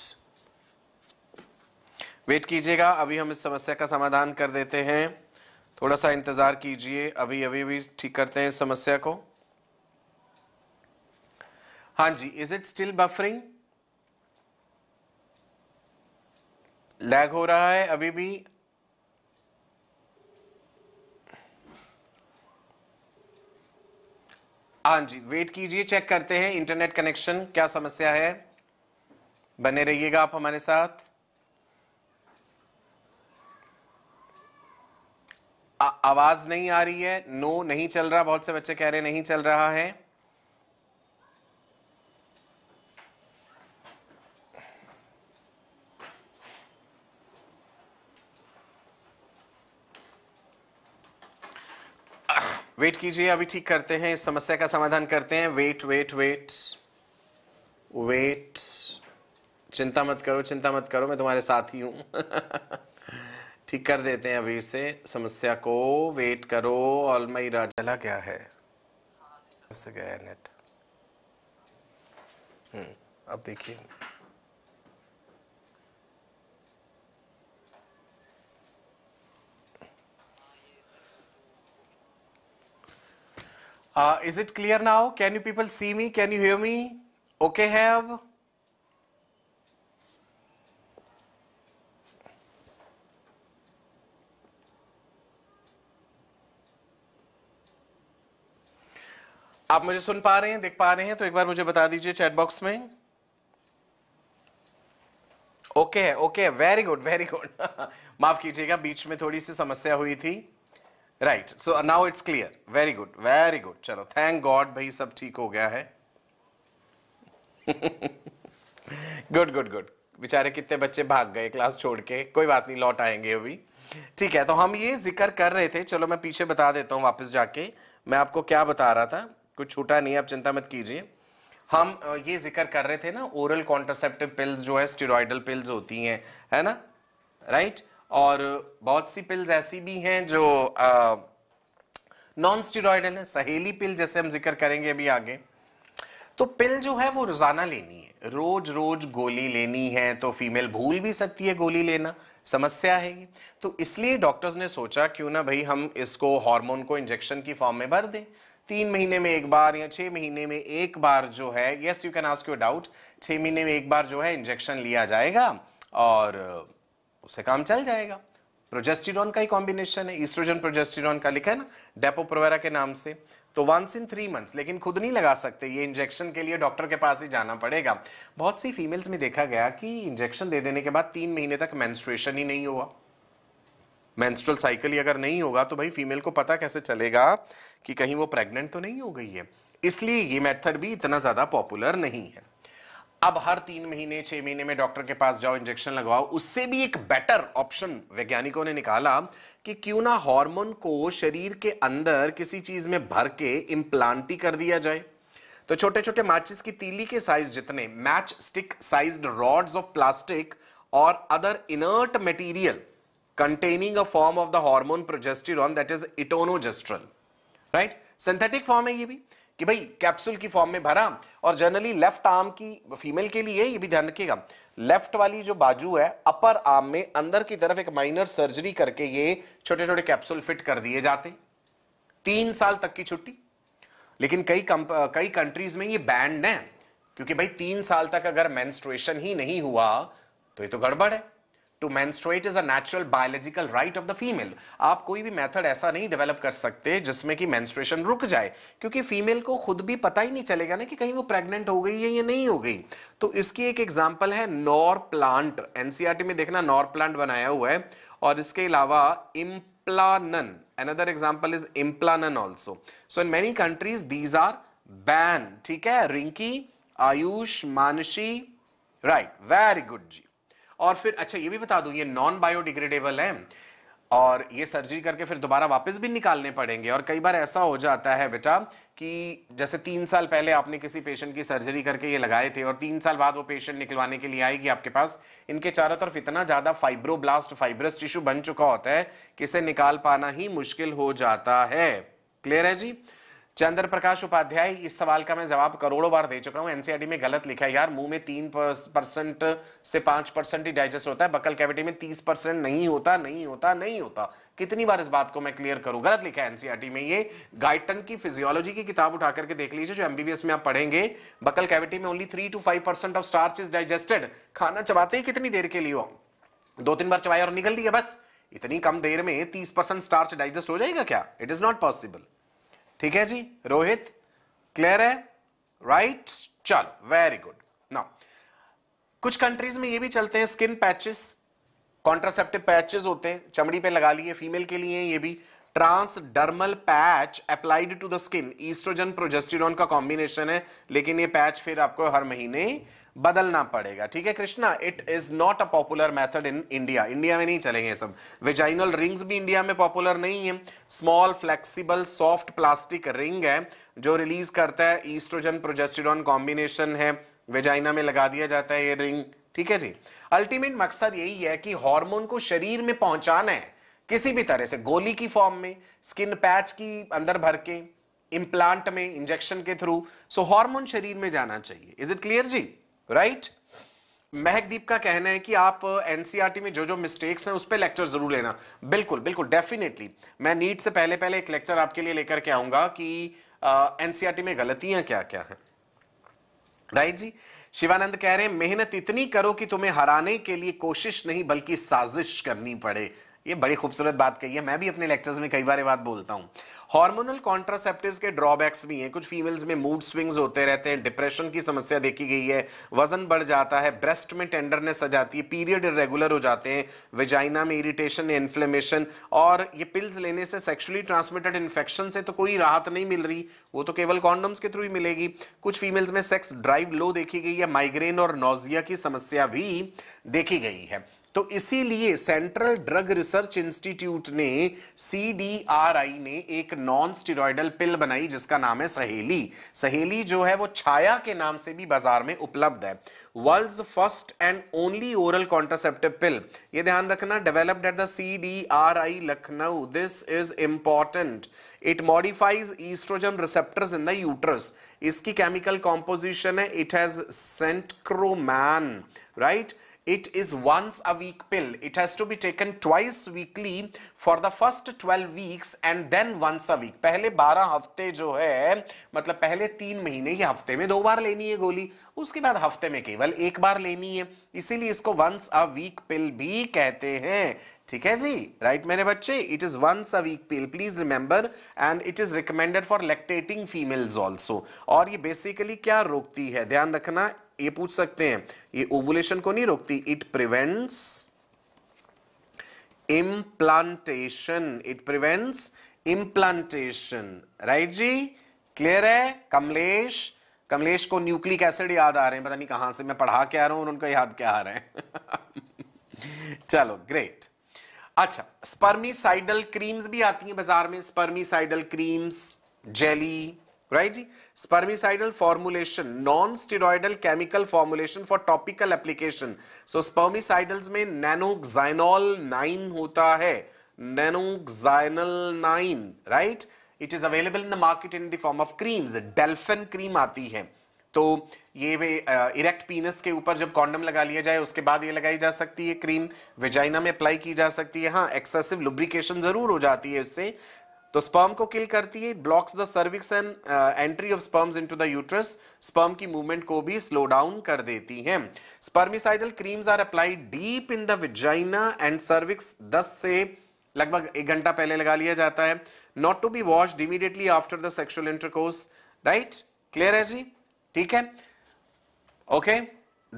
वेट कीजिएगा अभी हम इस समस्या का समाधान कर देते हैं थोड़ा सा इंतज़ार कीजिए अभी अभी भी ठीक करते हैं इस समस्या को हाँ जी is it still buffering lag हो रहा है अभी भी हाँ जी वेट कीजिए चेक करते हैं इंटरनेट कनेक्शन क्या समस्या है बने रहिएगा आप हमारे साथ आ, आवाज नहीं आ रही है नो नहीं चल रहा बहुत से बच्चे कह रहे नहीं चल रहा है वेट कीजिए अभी ठीक करते हैं इस समस्या का समाधान करते हैं वेट वेट वेट वेट चिंता मत करो चिंता मत करो मैं तुम्हारे साथ ही हूँ ठीक कर देते हैं अभी से समस्या को वेट करो मई चला क्या है गया नेट हम्म, अब देखिए is it clear now can you people see me can you you me okay है अब आप मुझे सुन पा रहे हैं देख पा रहे हैं तो एक बार मुझे बता दीजिए चैट बॉक्स में ओके है okay very good very good माफ कीजिएगा बीच में थोड़ी सी समस्या हुई थी right so now it's clear very good very good चलो थैंक गॉड भाई सब ठीक हो गया है गुड गुड गुड बेचारे कितने बच्चे भाग गए क्लास छोड़ के कोई बात नहीं लौट आएंगे अभी ठीक है तो हम ये जिक्र कर रहे थे चलो मैं पीछे बता देता हूँ वापस जाके मैं आपको क्या बता रहा था कुछ छूटा नहीं है आप चिंता मत कीजिए हम ये जिक्र कर रहे थे ना ओरल कॉन्ट्रासेप्टिव पिल्स जो है स्टीरोडल पिल्स होती हैं है ना राइट और बहुत सी पिल्स ऐसी भी हैं जो नॉन स्टीरोडल है सहेली पिल जैसे हम जिक्र करेंगे अभी आगे तो पिल जो है वो रोजाना लेनी है रोज रोज गोली लेनी है तो फीमेल भूल भी सकती है गोली लेना समस्या है ये तो इसलिए डॉक्टर्स ने सोचा क्यों ना भाई हम इसको हार्मोन को इंजेक्शन की फॉर्म में भर दें तीन महीने में एक बार या छः महीने में एक बार जो है yes you can ask your doubt छः महीने में एक बार जो है इंजेक्शन लिया जाएगा और उससे काम चल जाएगा प्रोजेस्टिरॉन का ही कॉम्बिनेशन है ईस्ट्रोजन प्रोजेस्टिरॉन का लिखा है ना प्रोवेरा के नाम से तो वंस इन थ्री मंथ्स लेकिन खुद नहीं लगा सकते ये इंजेक्शन के लिए डॉक्टर के पास ही जाना पड़ेगा बहुत सी फीमेल्स में देखा गया कि इंजेक्शन दे देने के बाद तीन महीने तक मैंस्ट्रेशन ही नहीं हुआ मैंस्ट्रल साइकिल ही अगर नहीं होगा तो भाई फीमेल को पता कैसे चलेगा कि कहीं वो प्रेग्नेंट तो नहीं हो गई है इसलिए ये मेथड भी इतना ज़्यादा पॉपुलर नहीं है अब हर तीन महीने छह महीने में डॉक्टर के पास जाओ इंजेक्शन लगवाओ उससे भी एक बेटर ऑप्शन वैज्ञानिकों ने निकाला कि क्यों ना हार्मोन को शरीर के अंदर किसी चीज में भर के इम्प्लांटी कर दिया जाए तो छोटे छोटे माचिस की तीली के साइज जितने match stick size rods of plastic और other inert material containing a form of the hormone progesterone that is etonogestrel right synthetic form है ये भी कि भाई कैप्सूल की फॉर्म में भरा और जनरली लेफ्ट आर्म की फीमेल के लिए ये भी ध्यान रखिएगा लेफ्ट वाली जो बाजू है अपर आर्म में अंदर की तरफ एक माइनर सर्जरी करके ये छोटे छोटे कैप्सूल फिट कर दिए जाते तीन साल तक की छुट्टी लेकिन कई कई कंट्रीज में ये बैंड है क्योंकि भाई तीन साल तक अगर मेंस्ट्रुएशन ही नहीं हुआ तो ये तो गड़बड़ है to menstruate is a natural biological right of the female आप कोई भी मेथड ऐसा नहीं डेवलप कर सकते जिसमें कि मैंस्ट्रेशन रुक जाए क्योंकि फीमेल को खुद भी पता ही नहीं चलेगा ना कि कहीं वो प्रेग्नेंट हो गई है या नहीं हो गई तो इसकी एक एग्जाम्पल है नॉर प्लांट एनसीआरटी में देखना नॉर प्लांट बनाया हुआ है और इसके अलावा Implanon another example is Implanon also so in many countries these are ban ठीक है Rinki Ayush Mansi right very good जी और फिर अच्छा ये भी बता दूं ये नॉन बायोडिग्रेडेबल है और ये सर्जरी करके फिर दोबारा वापस भी निकालने पड़ेंगे और कई बार ऐसा हो जाता है बेटा कि जैसे तीन साल पहले आपने किसी पेशेंट की सर्जरी करके ये लगाए थे और तीन साल बाद वो पेशेंट निकलवाने के लिए आएगी आपके पास इनके चारों तरफ इतना ज़्यादा फाइब्रोब्लास्ट फाइब्रस टिश्यू बन चुका होता है कि इसे निकाल पाना ही मुश्किल हो जाता है क्लियर है जी चंद्र प्रकाश उपाध्याय इस सवाल का मैं जवाब करोड़ों बार दे चुका हूँ एनसीआरटी में गलत लिखा है यार मुंह में तीन परसेंट से पांच परसेंट ही डाइजेस्ट होता है बकल कैविटी में तीस परसेंट नहीं होता नहीं होता नहीं होता कितनी बार इस बात को मैं क्लियर करूं गलत लिखा है एनसीआरटी में ये गाइटन की फिजियोलॉजी की किताब उठा करके देख लीजिए जो एमबीबीएस में आप पढ़ेंगे बकल कैविटी में only three to five percent of starch is digested खाना चबाते ही कितनी देर के लिए हो दो तीन बार चबाया और निकल लिया है बस इतनी कम देर में तीस परसेंट स्टार्च डाइजेस्ट हो जाएगा क्या इट इज नॉट पॉसिबल ठीक है जी रोहित क्लियर है राइट चलो वेरी गुड नाउ कुछ कंट्रीज में ये भी चलते हैं स्किन पैचेस कॉन्ट्रासेप्टिव पैचेस होते हैं चमड़ी पे लगा लिए फीमेल के लिए ये भी transdermal patch applied to the skin estrogen progesterone का कॉम्बिनेशन है लेकिन ये पैच फिर आपको हर महीने बदलना पड़ेगा ठीक है Krishna it is not a popular method in India India में नहीं चलेंगे सब वेजाइनल रिंग्स भी इंडिया में पॉपुलर नहीं है small flexible soft plastic ring है जो रिलीज करता है ईस्ट्रोजन प्रोजेस्टिरॉन कॉम्बिनेशन है वेजाइना में लगा दिया जाता है ये रिंग ठीक है जी अल्टीमेट मकसद यही है कि हार्मोन को शरीर में पहुंचाना है किसी भी तरह से गोली की फॉर्म में स्किन पैच की अंदर भर के इम्प्लांट में इंजेक्शन के थ्रू सो हार्मोन शरीर में जाना चाहिए इज इट क्लियर जी राइट right? महकदीप का कहना है कि आप एनसीईआरटी uh, e में जो जो मिस्टेक्स हैं उस पर लेक्चर जरूर लेना बिल्कुल बिल्कुल डेफिनेटली मैं नीट से पहले पहले एक लेक्चर आपके लिए लेकर के आऊंगा कि एनसीईआरटी uh, e में गलतियां क्या क्या हैं राइट जी शिवानंद कह रहे हैं मेहनत इतनी करो कि तुम्हें हराने के लिए कोशिश नहीं बल्कि साजिश करनी पड़े ये बड़ी खूबसूरत बात कही है मैं भी अपने लेक्चर्स में कई बार बात बोलता हूँ हार्मोनल कॉन्ट्रासेप्टिव्स के ड्रॉबैक्स भी हैं कुछ फीमेल्स में मूड स्विंग्स होते रहते हैं डिप्रेशन की समस्या देखी गई है वजन बढ़ जाता है ब्रेस्ट में टेंडरनेस आ जाती है पीरियड इरेगुलर हो जाते हैं वेजाइना में इरिटेशन इन्फ्लेमेशन और ये पिल्स लेने से सेक्शुअली ट्रांसमिटेड इन्फेक्शन से तो कोई राहत नहीं मिल रही वो तो केवल कॉन्डम्स के थ्रू ही मिलेगी कुछ फीमेल्स में सेक्स ड्राइव लो देखी गई है माइग्रेन और नोजिया की समस्या भी देखी गई है तो इसीलिए सेंट्रल ड्रग रिसर्च इंस्टीट्यूट ने सीडीआरआई ने एक नॉन स्टीरोडल पिल बनाई जिसका नाम है सहेली सहेली जो है वो छाया के नाम से भी बाजार में उपलब्ध है world first and only oral contraceptive pill ये ध्यान रखना developed at the CDRI Lucknow this is important it modifies estrogen receptor in the uterus इसकी केमिकल कॉम्पोजिशन है it has centchroman right right? it is once a week pill it has to be taken twice weekly for the first 12 weeks and then once a week pehle 12 hafte jo hai matlab pehle 3 mahine ही hafte mein do बार leni hai goli uske baad hafte mein keval ek बार leni hai इसीलिए इसको once a week पिल भी कहते हैं ठीक है जी राइट मेरे बच्चे it is once a week pill please remember and it is recommended for lactating females also और ये बेसिकली क्या रोकती है ध्यान रखना ये पूछ सकते हैं ये ओवुलेशन को नहीं रोकती it prevents implantation it prevents implantation right जी क्लियर है कमलेश कमलेश को न्यूक्लिक एसिड याद आ रहे हैं पता नहीं कहां से मैं पढ़ा क्या रहा हूं उनका याद क्या आ रहा है चलो ग्रेट अच्छा स्पर्मीसाइडल क्रीम्स भी आती हैं बाजार में स्पर्मीसाइडल क्रीम्स जेली राइट जी spermicidal formulation non steroidal chemical formulation for topical application so spermicidals में नैनोक्साइनॉल नाइन होता है nonoxynol nine right it is available in the market in the form of creams Delfen cream आती है तो ये वे erect पीनस के ऊपर जब कॉन्डम लगा लिया जाए उसके बाद ये लगाई जा सकती है क्रीम वेजाइना में अप्लाई की जा सकती है हाँ एक्सेसिव लुब्रिकेशन जरूर हो जाती है इससे तो स्पर्म को किल करती है blocks the cervix and entry of sperms into the uterus sperm की मूवमेंट को भी स्लो डाउन कर देती हैं spermicidal creams are applied deep in the vagina and cervix 10 से लगभग एक घंटा पहले लगा लिया जाता है not to be wash immediately after the sexual intercourse right clear है जी ठीक है ओके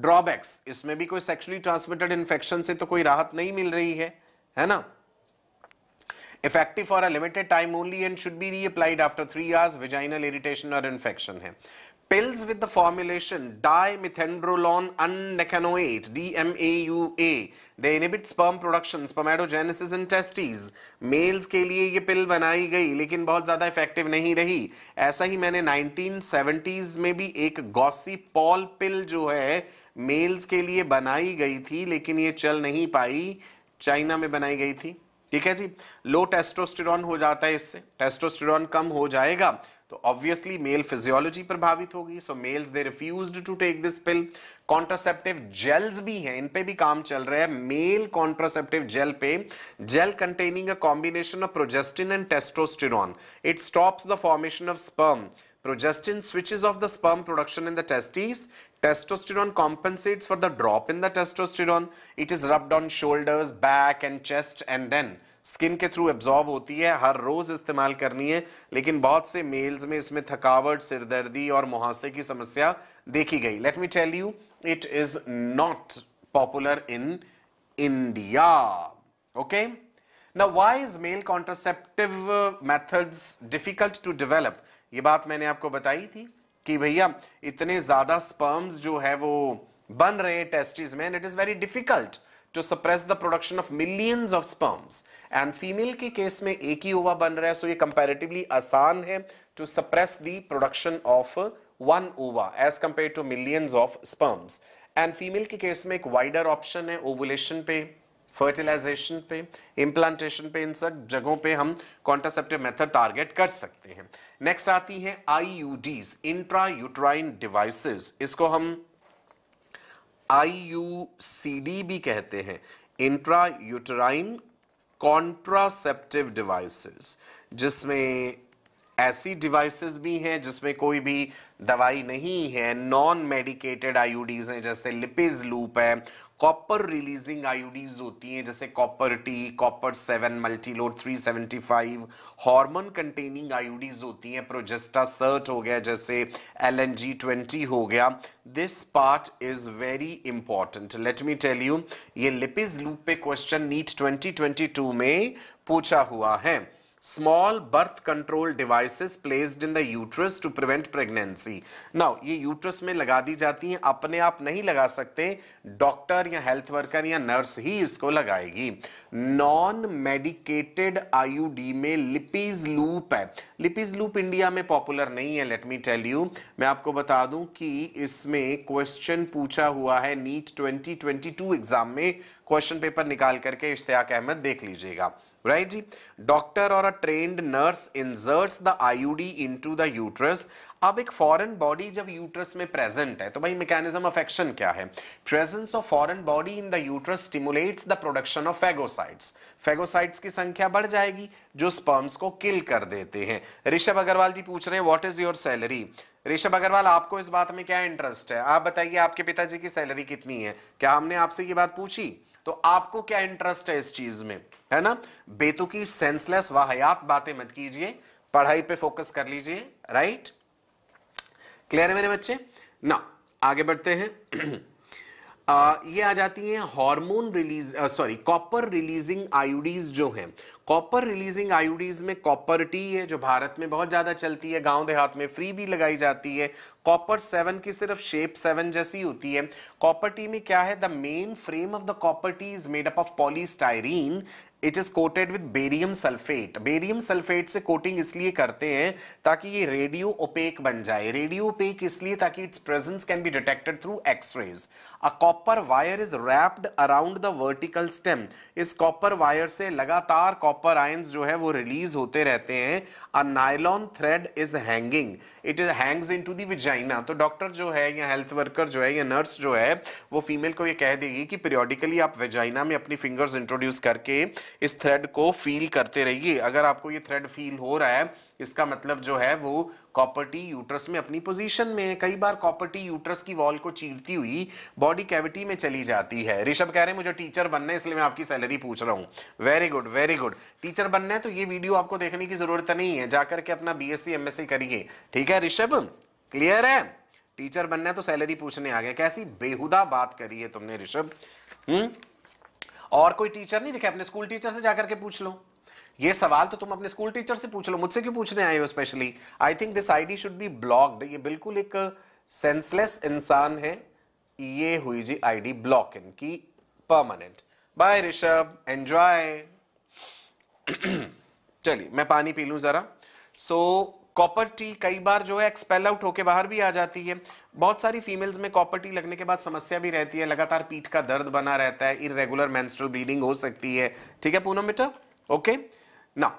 ड्रॉबैक्स इसमें भी कोई सेक्सुअली ट्रांसमिटेड इन्फेक्शन से तो कोई राहत नहीं मिल रही है है ना effective for a limited time only and should be reapplied after 3 hours vaginal irritation or infection hai pills with the formulation dimethindrolone undecanoate DMAUA they inhibit sperm production spermatogenesis in testes males के लिए ये पिल बनाई गई लेकिन बहुत ज़्यादा effective नहीं रही ऐसा ही मैंने 1970s में भी एक गॉसी पॉल पिल जो है मेल्स के लिए बनाई गई थी लेकिन ये चल नहीं पाई चाइना में बनाई गई थी ठीक है जी लो टेस्टोस्टेरॉन हो जाता है इससे टेस्टोस्टेरॉन कम हो जाएगा तो ऑब्वियसली मेल फिजियोलॉजी प्रभावित होगी so males they refuse to take this pill contraceptive gels भी हैं इन पे भी काम चल रहा है मेल कॉन्ट्रासेप्टिव जेल पे gel containing a combination of progestin and testosterone it stops the formation of sperm Progestin switches off the sperm production in the testes. Testosterone compensates for the drop in the testosterone. It is rubbed on shoulders, back and chest and then skin के through absorb होती है हर रोज़ इस्तेमाल करनी है लेकिन बहुत से mails में इसमें थकावट सिरदर्दी और मुहासे की समस्या देखी गई let me tell you it is not popular in India okay now why is male contraceptive methods difficult to develop ये बात मैंने आपको बताई थी कि भैया इतने ज़्यादा स्पर्म्स जो है वो बन रहे हैं टेस्टिस में it is very difficult to suppress the production of millions of sperms and female के केस में एक ही ओवा बन रहा है सो ये कंपैरेटिवली आसान है to suppress the production of one ova as compare to millions of sperms and female के केस में एक वाइडर ऑप्शन है ओवुलेशन पे फर्टिलाइजेशन पे इम्प्लांटेशन पे इन सब जगहों पे हम कॉन्ट्रासेप्टिव मेथड टारगेट कर सकते हैं नेक्स्ट आती है आईयूडीज इंट्रा यूट्राइन डिवाइसेस इसको हम आईयूसीडी भी कहते हैं इंट्रा यूट्राइन कॉन्ट्रासेप्टिव डिवाइसेस जिसमें ऐसी डिवाइसेस भी हैं जिसमें कोई भी दवाई नहीं है नॉन मेडिकेटेड आईयूडीज हैं जैसे लिपिज लूप है कॉपर रिलीजिंग आईयूडीज होती हैं जैसे copper T copper seven multiload three seventy five hormone containing IUDs होती हैं प्रोजेस्टा सर्ट हो गया जैसे एल एन जी ट्वेंटी हो गया this part is very important let me tell you ये लिपिज लूप पे question NEET twenty twenty two में पूछा हुआ है small birth control devices placed in the uterus to prevent pregnancy now ये uterus में लगा दी जाती हैं अपने आप नहीं लगा सकते डॉक्टर या हेल्थ वर्कर या नर्स ही इसको लगाएगी नॉन मेडिकेटेड आईयूडी में लिपीज लूप है लिपीज लूप इंडिया में पॉपुलर नहीं है लेट मी टेल यू मैं आपको बता दूं कि इसमें क्वेश्चन पूछा हुआ है नीट 2022 एग्जाम में क्वेश्चन पेपर निकाल करके इश्तियाक अहमद देख लीजिएगा राइट जी डॉक्टर और a trained nurse inserts the IUD into the uterus अब एक फॉरेन बॉडी जब यूट्रस में प्रेजेंट है तो भाई मैकेनिज्म ऑफ एक्शन क्या है presence of foreign body in the uterus stimulates the production of phagocytes phagocytes की संख्या बढ़ जाएगी जो स्पर्म्स को किल कर देते हैं ऋषभ अग्रवाल जी पूछ रहे हैं what is your salary Rishabh Agarwal आपको इस बात में क्या इंटरेस्ट है आप बताइए आपके पिताजी की सैलरी कितनी है क्या हमने आपसे ये बात पूछी तो आपको क्या इंटरेस्ट है इस चीज में है ना बेतुकी सेंसलेस वाहयात बातें मत कीजिए पढ़ाई पे फोकस कर लीजिए राइट क्लियर है मेरे बच्चे ना आगे बढ़ते हैं आ, ये आ जाती है hormone release sorry copper releasing IUDs जो हैं कॉपर रिलीजिंग आयुडीज में कॉपर टी है जो भारत में बहुत ज़्यादा चलती है गांव देहात में फ्री भी लगाई जाती है कॉपर सेवन की सिर्फ शेप सेवन जैसी होती है कॉपर टी में क्या है the main frame of the copper T is made up of polystyrene it is coated with barium sulphate barium sulphate से कोटिंग इसलिए करते हैं ताकि ये रेडियो ओपेक बन जाए रेडियो ओपेक इसलिए ताकि its presence can be detected through x rays a copper wire is wrapped around the vertical stem इस कॉपर वायर से लगातार कॉपर कॉपर आयंस तो जो है वो रिलीज होते रहते हैं a nylon thread is hanging it is hangs in to vagina तो डॉक्टर जो है या हेल्थ वर्कर जो है या नर्स जो है वो फीमेल को ये कह देगी कि पीरियोडिकली आप वेजाइना में अपनी फिंगर्स इंट्रोड्यूस करके इस थ्रेड को फील करते रहिए अगर आपको ये थ्रेड फील हो रहा है इसका मतलब जो है वो कॉपर्टी यूट्रस में अपनी पोजीशन में है कई बार कॉपर्टी यूट्रस की वॉल को चीरती हुई बॉडी कैविटी में चली जाती है ऋषभ कह रहे हैं मुझे टीचर बनना है इसलिए मैं आपकी सैलरी पूछ रहा हूँ very good very good teacher बनना है तो ये वीडियो आपको देखने की जरूरत नहीं है जाकर के अपना बी एस करिए ठीक है ऋषभ क्लियर है टीचर बनना है तो सैलरी पूछने आ गया कैसी बेहुदा बात करी है तुमने ऋषभ हम्म? और कोई टीचर नहीं दिखे अपने स्कूल टीचर से जाकर के पूछ लो ये सवाल तो तुम अपने स्कूल टीचर से पूछ लो मुझसे क्यों पूछने आए हो specially I think this ID should be blocked ये बिल्कुल एक सेंसलेस इंसान है ये हुई जी आईडी ब्लॉक इनकी परमानेंट बाय ऋषभ एंजॉय चलिए मैं पानी पी लूं जरा सो कॉपर टी कई बार जो है एक्सपेल आउट होकर बाहर भी आ जाती है बहुत सारी फीमेल्स में कॉपर टी लगने के बाद समस्या भी रहती है लगातार पीठ का दर्द बना रहता है इरेगुलर मेंस्ट्रुअल ब्लीडिंग हो सकती है ठीक है पूनम बेटा ओके okay? ना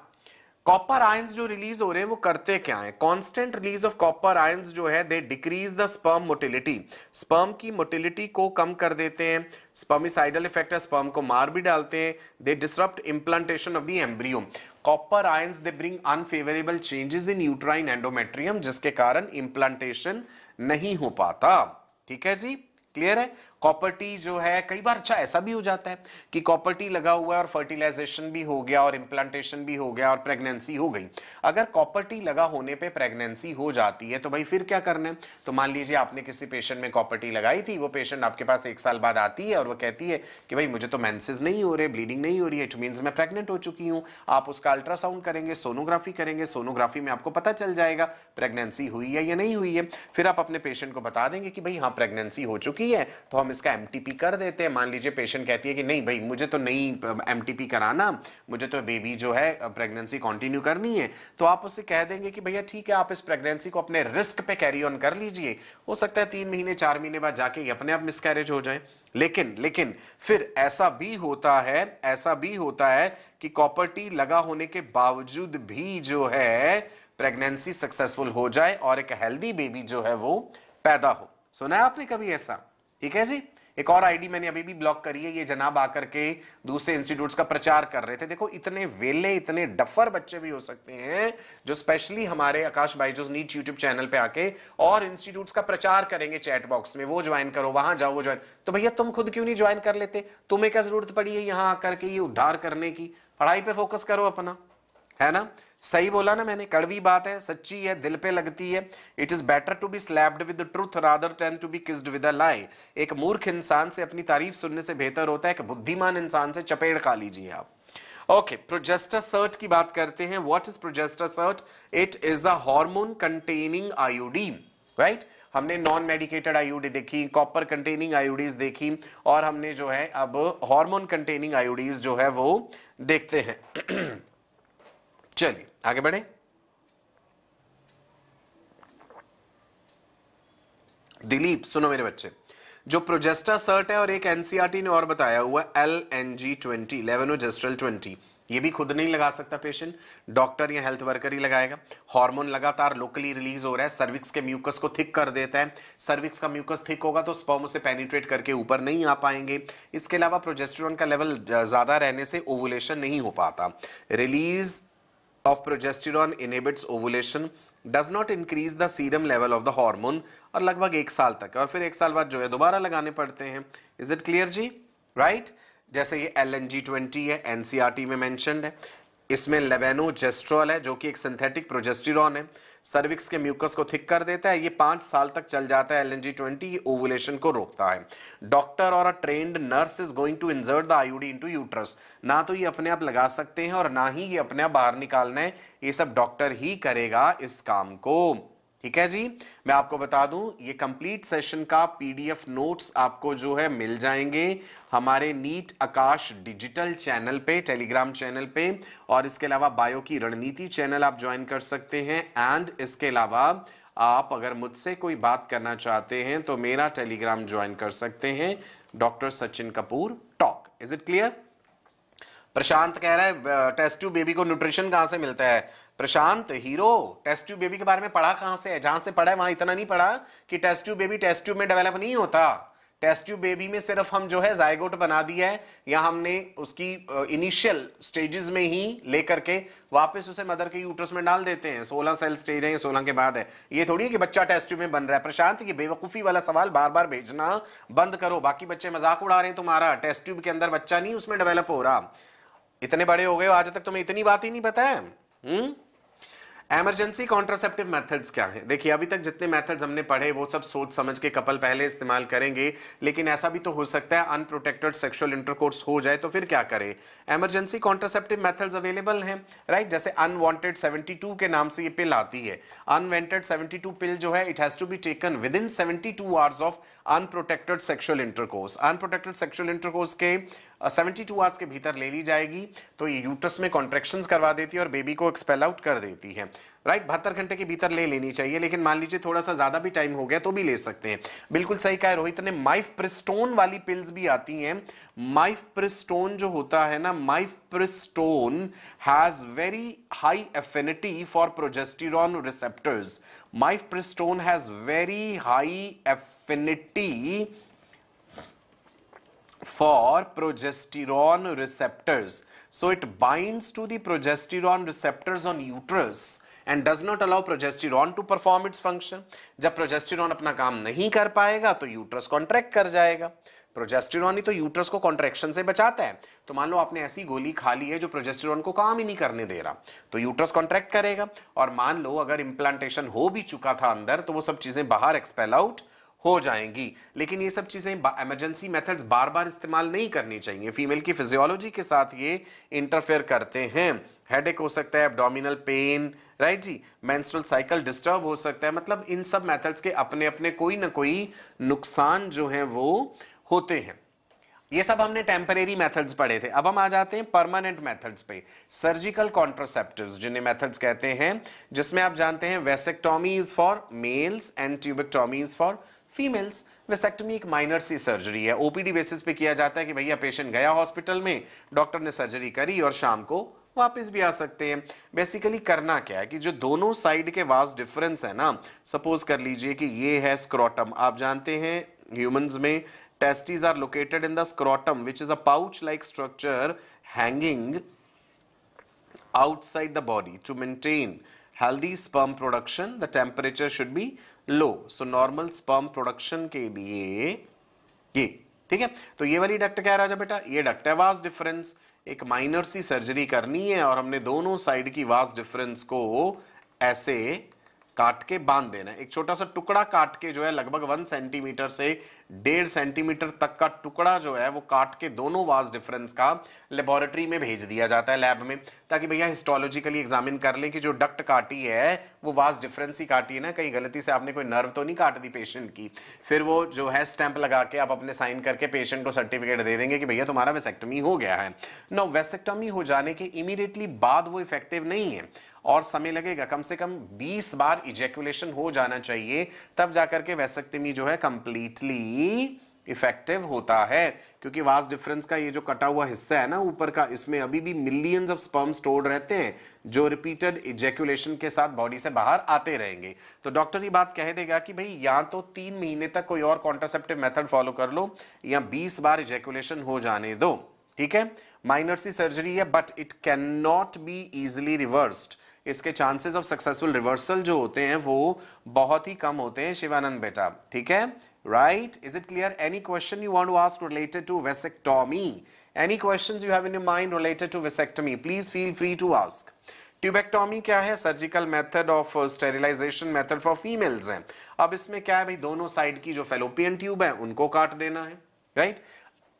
कॉपर आयंस जो रिलीज हो रहे हैं वो करते क्या है constant release of copper ions जो है they decrease the sperm motility sperm की मोटिलिटी को कम कर देते हैं स्पर्मिसाइडल इफेक्ट है स्पर्म को मार भी डालते हैं they disrupt implantation of the embryo copper ions they bring unfavourable changes in uterine endometrium जिसके कारण इम्प्लांटेशन नहीं हो पाता ठीक है जी क्लियर है कॉपर्टी जो है कई बार अच्छा ऐसा भी हो जाता है कि कॉपर्टी लगा हुआ है और फर्टिलाइजेशन भी हो गया और इम्प्लांटेशन भी हो गया और प्रेगनेंसी हो गई अगर कॉपर्टी लगा होने पे प्रेगनेंसी हो जाती है तो भाई फिर क्या करना है तो मान लीजिए आपने किसी पेशेंट में कॉपर्टी लगाई थी वो पेशेंट आपके पास एक साल बाद आती है और वो कहती है कि भाई मुझे तो मैंसेज नहीं हो रहे ब्लीडिंग नहीं हो रही है इट मीन्स मैं प्रेगनेंट हो चुकी हूँ आप उसका अल्ट्रासाउंड करेंगे सोनोग्राफी करेंगे सोनोग्राफी में आपको पता चल जाएगा प्रेगनेंसी हुई है या नहीं हुई है फिर आप अपने पेशेंट को बता देंगे कि भाई हाँ प्रेगनेंसी हो चुकी है तो हम इसका एम कर देते हैं मान लीजिए पेशेंट कहती है कि नहीं भाई मुझे तो नहीं एम कराना मुझे तो बेबी जो है प्रेगनेंसी कंटिन्यू करनी है तो आप उससे कह देंगे कि भैया ठीक है आप इस प्रेगनेंसी को अपने रिस्क पे कैरी ऑन कर लीजिए हो सकता है तीन महीने चार महीने बाद जाके अपने आप मिसकैरेज हो जाए लेकिन लेकिन फिर ऐसा भी होता है ऐसा भी होता है कि कॉपर्टी लगा होने के बावजूद भी जो है प्रेगनेंसी सक्सेसफुल हो जाए और एक हेल्दी बेबी जो है वो पैदा हो सुना है आपने कभी ऐसा ठीक है जी एक और आईडी मैंने अभी भी ब्लॉक करी है ये जनाब आकर के दूसरे इंस्टीट्यूट्स का प्रचार कर रहे थे देखो इतने वेले इतने डफर बच्चे भी हो सकते हैं जो स्पेशली हमारे आकाश भाई जो नीट यूट्यूब चैनल पे आके और इंस्टीट्यूट्स का प्रचार करेंगे चैट बॉक्स में वो ज्वाइन करो वहां जाओ वो ज्वाइन तो भैया तुम खुद क्यों नहीं ज्वाइन कर लेते तुम्हें क्या जरूरत पड़ी है यहाँ आकर के ये उद्धार करने की पढ़ाई पर फोकस करो अपना है ना सही बोला ना मैंने कड़वी बात है सच्ची है दिल पे लगती है it is better to be slapped with truth rather than to be kissed with lie एक मूर्ख इंसान से अपनी तारीफ सुनने से बेहतर होता है एक बुद्धिमान इंसान से चपेट खा लीजिए आप ओके प्रोजेस्टा सर्ट की बात करते हैं what is progestasert it is a hormone containing IUD right हमने नॉन मेडिकेटेड आयोडी देखी कॉपर कंटेनिंग आयोडीज देखी और हमने जो है अब हार्मोन कंटेनिंग आयोडीज जो है वो देखते हैं चलिए आगे बढ़े दिलीप सुनो मेरे बच्चे जो प्रोजेस्टा सर्ट है और एक एनसीआरटी e ने और बताया हुआ L N G twenty levonorgestrel twenty ये भी खुद नहीं लगा सकता पेशेंट डॉक्टर या हेल्थ वर्कर ही लगाएगा हार्मोन लगातार लोकली रिलीज हो रहा है सर्विक्स के म्यूकस को थिक कर देता है सर्विक्स का म्यूकस थिक होगा तो स्पर्म उसे पेनिट्रेट करके ऊपर नहीं आ पाएंगे इसके अलावा प्रोजेस्ट्रॉन का लेवल ज़्यादा रहने से ओवुलेशन नहीं हो पाता release of progesterone inhibits ovulation does not increase the serum level of the hormone और लगभग एक साल तक और फिर एक साल बाद जो है दोबारा लगाने पड़ते हैं इज इट क्लियर जी राइट right? जैसे ये एल एन जी ट्वेंटी है एन में मैंशनड है इसमें जेस्ट्रोल है जो कि एक सिंथेटिक प्रोजेस्टिरॉन है सर्विक्स के म्यूकस को थिक कर देता है ये पाँच साल तक चल जाता है L N G twenty ovulation को रोकता है डॉक्टर और a trained nurse is going to insert the IUD into uterus ना तो ये अपने आप लगा सकते हैं और ना ही ये अपने आप बाहर निकालना है ये सब डॉक्टर ही करेगा इस काम को ठीक है जी मैं आपको बता दूं ये कंप्लीट सेशन का पीडीएफ नोट्स आपको जो है मिल जाएंगे हमारे नीट आकाश डिजिटल चैनल पे टेलीग्राम चैनल पे और इसके अलावा बायो की रणनीति चैनल आप ज्वाइन कर सकते हैं एंड इसके अलावा आप अगर मुझसे कोई बात करना चाहते हैं तो मेरा टेलीग्राम ज्वाइन कर सकते हैं doctor Sachin Kapoor talk is it clear Prashant कह रहा है टेस्ट ट्यूब बेबी को न्यूट्रिशन कहाँ से मिलता है Prashant hero test tube baby के बारे में पढ़ा कहाँ से है जहाँ से पढ़ा है वहाँ इतना नहीं पढ़ा कि test tube baby test tube में डेवलप नहीं होता टेस्ट ट्यूब बेबी में सिर्फ हम जो है जायगोट बना दिया है या हमने उसकी इनिशियल स्टेजेस में ही लेकर के वापस उसे मदर के यूट्रस में डाल देते हैं सोलह सेल स्टेज है सोलह के बाद है ये थोड़ी है कि बच्चा टेस्ट ट्यूब में बन रहा है प्रशांत ये बेवकूफ़ी वाला सवाल बार बार भेजना बंद करो बाकी बच्चे मजाक उड़ा रहे हैं तुम्हारा टेस्ट ट्यूब के अंदर बच्चा नहीं उसमें डेवलप हो रहा इतने बड़े हो गए हो आज तक तुम्हें इतनी बात ही नहीं पता है एमरजेंसी कॉन्ट्रासेप्टिव मेथड्स क्या हैं देखिए अभी तक जितने मेथड्स हमने पढ़े वो सब सोच समझ के कपल पहले इस्तेमाल करेंगे लेकिन ऐसा भी तो हो सकता है अनप्रोटेक्टेड सेक्सुअल इंटरकोर्स हो जाए तो फिर क्या करें एमरजेंसी कॉन्ट्रासेप्टिव मेथड्स अवेलेबल हैं राइट जैसे अनवांटेड 72 के नाम से ये पिल आती है अनवेंटेड सेवेंटी पिल जो है it has to be taken within seventy hours of unprotected sexual intercourse unprotected sexual intercourse के सेवेंटी टू आवर्स के भीतर ले ली जाएगी तो ये यूट्रस में कॉन्ट्रेक्शंस करवा देती है और बेबी को एक्सपेल आउट कर देती है राइट बहत्तर घंटे के भीतर ले लेनी चाहिए लेकिन मान लीजिए थोड़ा सा ज़्यादा भी टाइम हो गया तो भी ले सकते हैं बिल्कुल सही कहा रोहित ने माइफ प्रिस्टोन वाली पिल्स भी आती हैं माइफ प्रिस्टोन जो होता है ना mifepristone has very high affinity for progesterone receptors mifepristone has very high affinity for progesterone receptors. So it binds to the progesterone receptors on uterus and does not allow progesterone to perform its function जब progesterone अपना काम नहीं कर पाएगा तो uterus contract कर जाएगा progesterone ही तो यूट्रस को कॉन्ट्रैक्शन से बचाता है तो मान लो आपने ऐसी गोली खा ली है जो प्रोजेस्टिरॉन को काम ही नहीं करने दे रहा तो यूट्रस कॉन्ट्रैक्ट करेगा और मान लो अगर इम्प्लांटेशन हो भी चुका था अंदर तो वो सब चीज़ें बाहर एक्सपेल आउट हो जाएंगी लेकिन ये सब चीज़ें इमरजेंसी मेथड्स बार बार इस्तेमाल नहीं करनी चाहिए फीमेल की फिजियोलॉजी के साथ ये इंटरफेयर करते हैं हेडेक हो सकता है एबडोमिनल पेन राइट जी मैंस्ट्रल साइकिल डिस्टर्ब हो सकता है मतलब इन सब मेथड्स के अपने अपने कोई ना कोई नुकसान जो हैं वो होते हैं ये सब हमने टेम्परेरी मेथड्स पढ़े थे अब हम आ जाते हैं परमानेंट मेथड्स पे सर्जिकल कॉन्ट्रोसेप्टिव जिन्हें मेथड्स कहते हैं जिसमें आप जानते हैं vasectomies for males and tubectomies for females vasectomy एक माइनर सी सर्जरी है ओपीडी बेसिस पे किया जाता है कि भैया पेशेंट गया हॉस्पिटल में डॉक्टर ने सर्जरी करी और शाम को वापस भी आ सकते हैं बेसिकली करना क्या है कि जो दोनों साइड के वास डिफरेंस है ना सपोज कर लीजिए कि ये है स्क्रॉटम आप जानते हैं ह्यूमंस में testis are located in the scrotum which is a pouch like structure hanging outside the body to maintain healthy sperm production the temperature should be low so normal sperm production के लिए ये ठीक है तो ये वाली duct क्या राजा बेटा ये डक्ट है वास डिफरेंस एक माइनर सी सर्जरी करनी है और हमने दोनों साइड की वास डिफरेंस को ऐसे काट के बांध देना एक छोटा सा टुकड़ा काट के जो है लगभग वन सेंटीमीटर से डेढ़ सेंटीमीटर तक का टुकड़ा जो है वो काट के दोनों वाज डिफरेंस का लेबोरेटरी में भेज दिया जाता है लैब में ताकि भैया हिस्टोलॉजिकली एग्जामिन कर लें कि जो डक्ट काटी है वो वाज डिफरेंस ही काटी है ना कहीं गलती से आपने कोई नर्व तो नहीं काट दी पेशेंट की फिर वो जो है स्टैंप लगा के आप अपने साइन करके पेशेंट को सर्टिफिकेट दे देंगे कि भैया तुम्हारा वेसेक्टमी हो गया है नो वेसेक्टमी हो जाने के इमीडिएटली बाद वो इफेक्टिव नहीं है और समय लगेगा कम से कम 20 बार इजेकुलेशन हो जाना चाहिए तब जाकर के वेसेक्टमी जो है कंप्लीटली ही इफेक्टिव होता है क्योंकि वास डिफरेंस का ये जो कटा हुआ हिस्सा है ना ऊपर का इसमें अभी भी मिलियंस ऑफ स्पर्म स्टोर्ड रहते हैं जो रिपीटेड इजेकुलेशन के साथ बॉडी से बाहर आते रहेंगे तो डॉक्टर ये बात कह देगा कि भाई या तो तीन महीने तक कोई और कॉन्ट्रासेप्टिव मेथड फॉलो कर लो या बीस बार इजेकुलेशन हो जाने दो ठीक है माइनर सी सर्जरी है but it can not be easily reversed इसके चांसेस ऑफ सक्सेसफुल रिवर्सल जो होते हैं वो बहुत ही कम होते हैं शिवानंद बेटा ठीक है right is it clear any question you want to ask related to vasectomy any question you have in your mind related to vasectomy please feel free to ask tubectomy क्या है surgical method of sterilization method for females है अब इसमें क्या है भाई दोनों side की जो फेलोपियन ट्यूब है उनको काट देना है राइट right?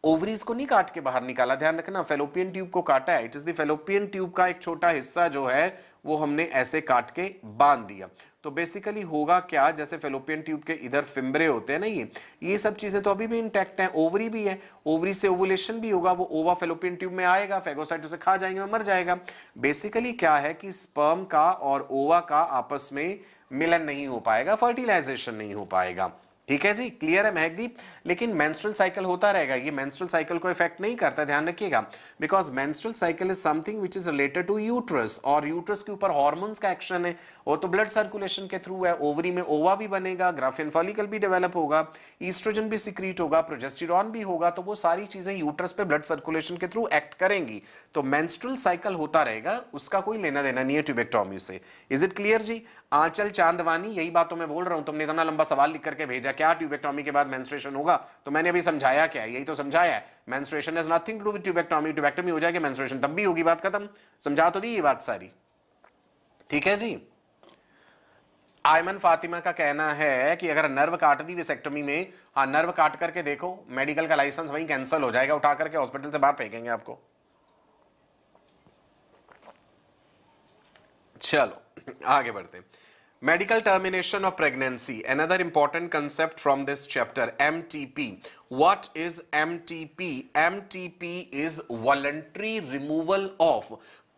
ओवरीज को नहीं काट के बाहर निकाला ध्यान रखना फेलोपियन ट्यूब को काटा है it is the fallopian tube का एक छोटा हिस्सा जो है वो हमने ऐसे काट के बांध दिया तो बेसिकली होगा क्या जैसे फेलोपियन ट्यूब के इधर फिम्बरे होते हैं ना ये ये सब चीज़ें तो अभी भी इंटैक्ट हैं ओवरी भी है ओवरी से ओवुलेशन भी होगा वो ओवा फेलोपियन ट्यूब में आएगा फेगोसाइट उसे खा जाएंगे मर जाएगा बेसिकली क्या है कि स्पर्म का और ओवा का आपस में मिलन नहीं हो पाएगा फर्टिलाइजेशन नहीं हो पाएगा ठीक है जी क्लियर है महकदीप लेकिन मेंस्ट्रुअल साइकिल होता रहेगा ये मेंस्ट्रुअल साइकिल को इफेक्ट नहीं करता ध्यान रखिएगा because menstrual cycle is something which is related to uterus और यूट्रस के ऊपर हॉर्मोन्स का एक्शन है वो तो ब्लड सर्कुलेशन के थ्रू है ओवरी में ओवा भी बनेगा ग्राफियन फॉलिकल भी डेवलप होगा ईस्ट्रोजन भी सिक्रीट होगा प्रोजेस्टिडॉन भी होगा तो वो सारी चीजें यूट्रस पे ब्लड सर्कुलेशन के थ्रू एक्ट करेंगी तो मेंस्ट्रुअल साइकिल होता रहेगा उसका कोई लेना देना नहीं है ट्यूबेक्टोमी से इज इट क्लियर जी आंचल चांदवानी यही बात तो मैं बोल रहा हूं तुमने इतना लंबा सवाल लिख करके भेजा क्या ट्यूबेक्टॉमी के बाद मेंस्ट्रुएशन होगा तो मैंने अभी समझाया क्या यही तो समझाया है menstruation is nothing to do with tubectomy tubectomy हो जाएगी मेंस्ट्रुएशन तब भी होगी बात खत्म समझा तो दी ये बात सारी ठीक है जी आयमन फातिमा का कहना है कि अगर नर्व काट दी विसेक्टोमी में हाँ नर्व काट करके देखो मेडिकल का लाइसेंस वहीं कैंसिल हो जाएगा उठा करके हॉस्पिटल से बाहर फेंकेंगे आपको चलो आगे बढ़ते हैं medical termination of pregnancy another important concept from this chapter mtp what is mtp mtp is voluntary removal of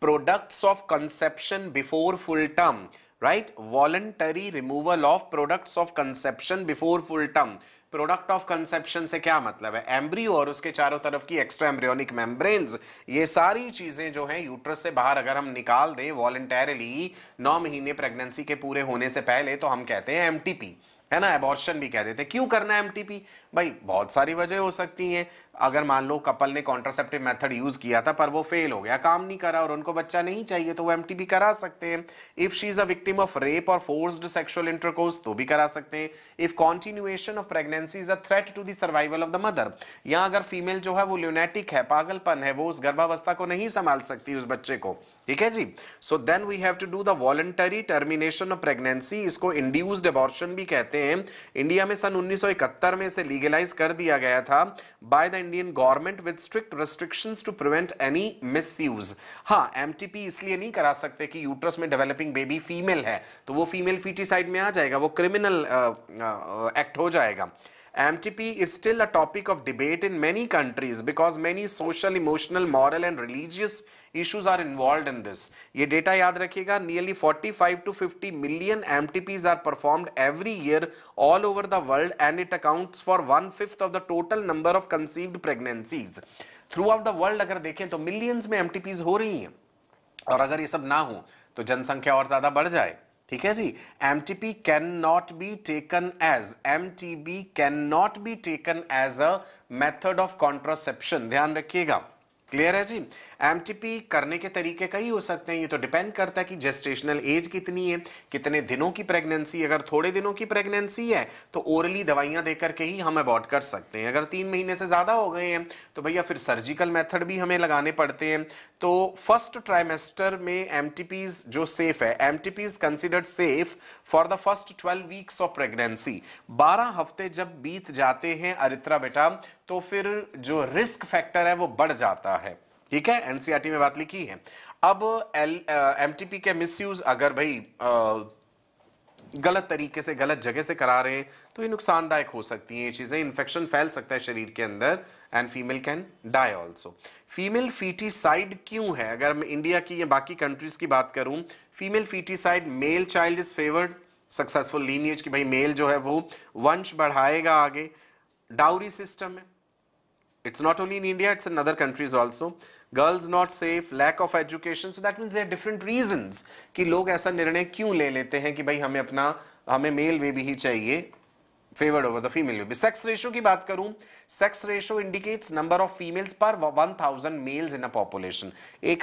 products of conception before full term right voluntary removal of products of conception before full term product of conception से क्या मतलब है embryo और उसके चारों तरफ की extra embryonic membranes ये सारी चीज़ें जो है यूट्रस से बाहर अगर हम निकाल दें वॉलेंटेरली नौ महीने प्रेगनेंसी के पूरे होने से पहले तो हम कहते हैं एम है ना एबॉर्शन भी कह देते क्यों करना है एम भाई बहुत सारी वजह हो सकती हैं अगर मान लो कपल ने कॉन्ट्रासेप्टिव मेथड यूज़ किया था पर वो फेल हो गया काम नहीं करा और उनको बच्चा नहीं चाहिए तो वो एम भी करा सकते हैं if she is a victim of rape और फोर्स्ड सेक्शुअल इंटरकोर्स तो भी करा सकते हैं if continuation of pregnancy is a threat to the survival of the mother या अगर फीमेल जो है वो ल्यूनेटिक है पागलपन है वो उस गर्भावस्था को नहीं संभाल सकती उस बच्चे को ठीक है जी so then we have to do the voluntary termination of pregnancy इसको इंड्यूस्ड अबॉर्शन भी कहते हैं इंडिया में सन 1971 में इसे लीगलाइज कर दिया गया था by the Indian government with strict restrictions to prevent any misuse हाँ एमटीपी इसलिए नहीं करा सकते कि यूट्रस में डेवलपिंग बेबी फीमेल है तो वो फीमेल फीटीसाइड में आ जाएगा वो क्रिमिनल एक्ट हो जाएगा MTP is still a topic of debate in many countries because many social, emotional, moral and religious issues are involved in this. Ye data yaad rakhega, nearly 45 to 50 million MTPs are performed every year all over the world and it accounts for one fifth of the total number of conceived pregnancies. Throughout the world, agar dekhen, देखें तो millions में M हो रही हैं और अगर ये सब ना हो तो जनसंख्या और ज़्यादा बढ़ जाए ठीक है जी M T P can not be taken as M T B can not be taken as a method of contraception ध्यान रखिएगा क्लियर है जी एम करने के तरीके कई हो सकते हैं ये तो डिपेंड करता है कि जेस्टेशनल एज कितनी है कितने दिनों की प्रेगनेंसी अगर थोड़े दिनों की प्रेगनेंसी है तो ओरली दवाइयाँ दे करके ही हम अबॉर्ट कर सकते हैं अगर तीन महीने से ज़्यादा हो गए हैं तो भैया फिर सर्जिकल मेथड भी हमें लगाने पड़ते हैं तो फर्स्ट ट्राइमेस्टर में एम जो सेफ है um considered safe for the first twelve weeks of pregnancy बारह हफ्ते जब बीत जाते हैं अरित्रा बेटा तो फिर जो रिस्क फैक्टर है वो बढ़ जाता है ठीक है एनसीआरटी e में बात लिखी है अब एल एमटीपी uh, के मिसयूज अगर भाई uh, गलत तरीके से गलत जगह से करा रहे हैं तो ये नुकसानदायक हो सकती हैं ये चीज़ें इन्फेक्शन फैल सकता है शरीर के अंदर and female can die also female foeticide क्यों है अगर मैं इंडिया की या बाकी कंट्रीज़ की बात करूं female foeticide male child is favoured successful lineage की भाई मेल जो है वो वंश बढ़ाएगा आगे डाउरी सिस्टम है it's not only in India it's in other countries also girls not safe lack of education so that means there different reason कि लोग ऐसा निर्णय क्यों ले लेते हैं कि भाई हमें अपना हमें मेल बेबी ही चाहिए favoured over the female baby sex ratio की बात करूं sex ratio indicates number of females per thousand males in a population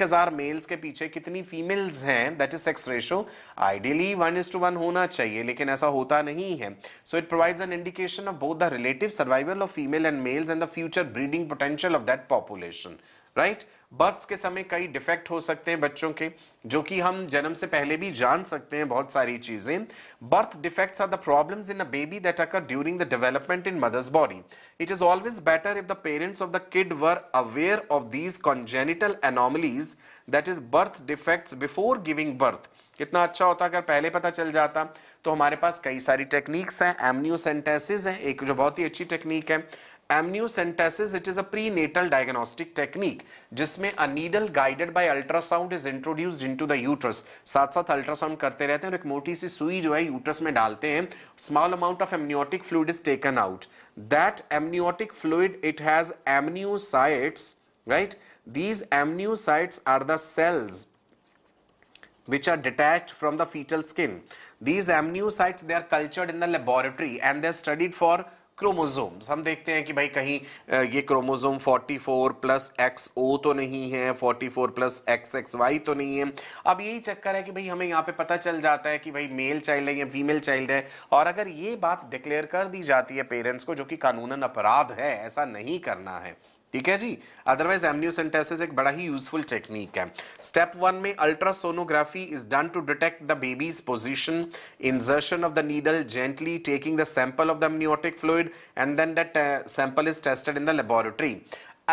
हजार मेल्स के पीछे कितनी फीमेल्स हैं that is sex ratio ideally one is to one होना चाहिए लेकिन ऐसा होता नहीं है so it provides an indication of both the relative survival of female and males and the future breeding potential of that population right births के समय कई डिफेक्ट हो सकते हैं बच्चों के जो कि हम जन्म से पहले भी जान सकते हैं बहुत सारी चीज़ें birth defects are the problems in a baby that occur during the development in mother's body it is always better if the parents of the kid were aware of these congenital anomalies that is birth defects before giving birth कितना अच्छा होता अगर पहले पता चल जाता तो हमारे पास कई सारी टेक्निक्स हैं एमनियोसेंटेसिस हैं एक जो बहुत ही अच्छी टेक्निक है Amniocentesis, it is a prenatal diagnostic technique जिसमें a needle guided by ultrasound is introduced into the uterus. साथ साथ ultrasound करते रहते हैं और एक मोटी सी सुई जो है uterus में डालते हैं Small amount of amniotic fluid is taken out. That amniotic fluid, it has amniocytes, right? These amniocytes are the cells which are detached from the fetal skin. These amniocytes, they are cultured in the laboratory and they are studied for chromosomes हम देखते हैं कि भाई कहीं ये chromosome 44 plus x ओ तो नहीं है 44 प्लस एक्स एक्स वाई तो नहीं है अब यही चक्कर है कि भाई हमें यहाँ पे पता चल जाता है कि भाई मेल चाइल्ड है या फीमेल चाइल्ड है और अगर ये बात डिक्लेयर कर दी जाती है पेरेंट्स को जो कि कानूनन अपराध है ऐसा नहीं करना है ठीक है जी अदरवाइज एमनियोसेंटेसिस एक बड़ा ही यूजफुल टेक्निक है स्टेप वन में ultrasonography is done to detect the baby's position insertion of the needle gently taking the sample of the amniotic fluid and then that sample is tested in the laboratory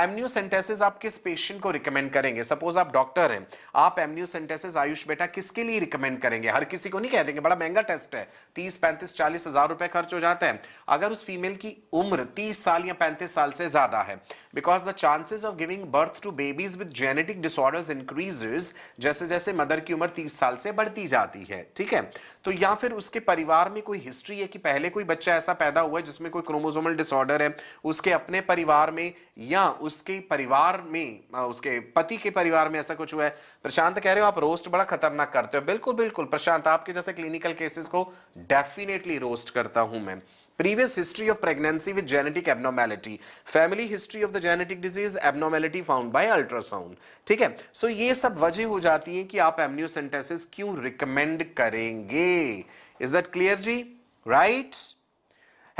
amniocentesis आप किस patient को recommend करेंगे suppose आप doctor हैं आप amniocentesis Ayush बेटा किसके लिए रिकमेंड करेंगे हर किसी को नहीं कह देंगे बड़ा महंगा टेस्ट है तीस पैंतीस चालीस हजार रुपए खर्च हो जाते हैं अगर उस फीमेल की उम्र तीस साल या पैंतीस साल से ज्यादा है because the chances of giving birth to babies with genetic disorders increases जैसे जैसे मदर की उम्र तीस साल से बढ़ती जाती है ठीक है तो या फिर उसके परिवार में कोई हिस्ट्री है कि पहले कोई बच्चा ऐसा पैदा हुआ है जिसमें कोई क्रोमोजोमल डिसऑर्डर है उसके अपने परिवार में या उसके परिवार में उसके पति के परिवार में ऐसा कुछ हुआ है प्रशांत कह रहे हो आप रोस्ट बड़ा खतरनाक करते हो बिल्कुल बिल्कुल प्रशांत आपके जैसे क्लिनिकल केसेस को डेफिनेटली रोस्ट करता हूं मैं previous history of pregnancy with genetic abnormality family history of the genetic disease abnormality found by ultrasound ठीक है सो so, ये सब वजह हो जाती है कि आप एमनियोसेंटेसिस क्यों रिकमेंड करेंगे इज दैट क्लियर जी right right?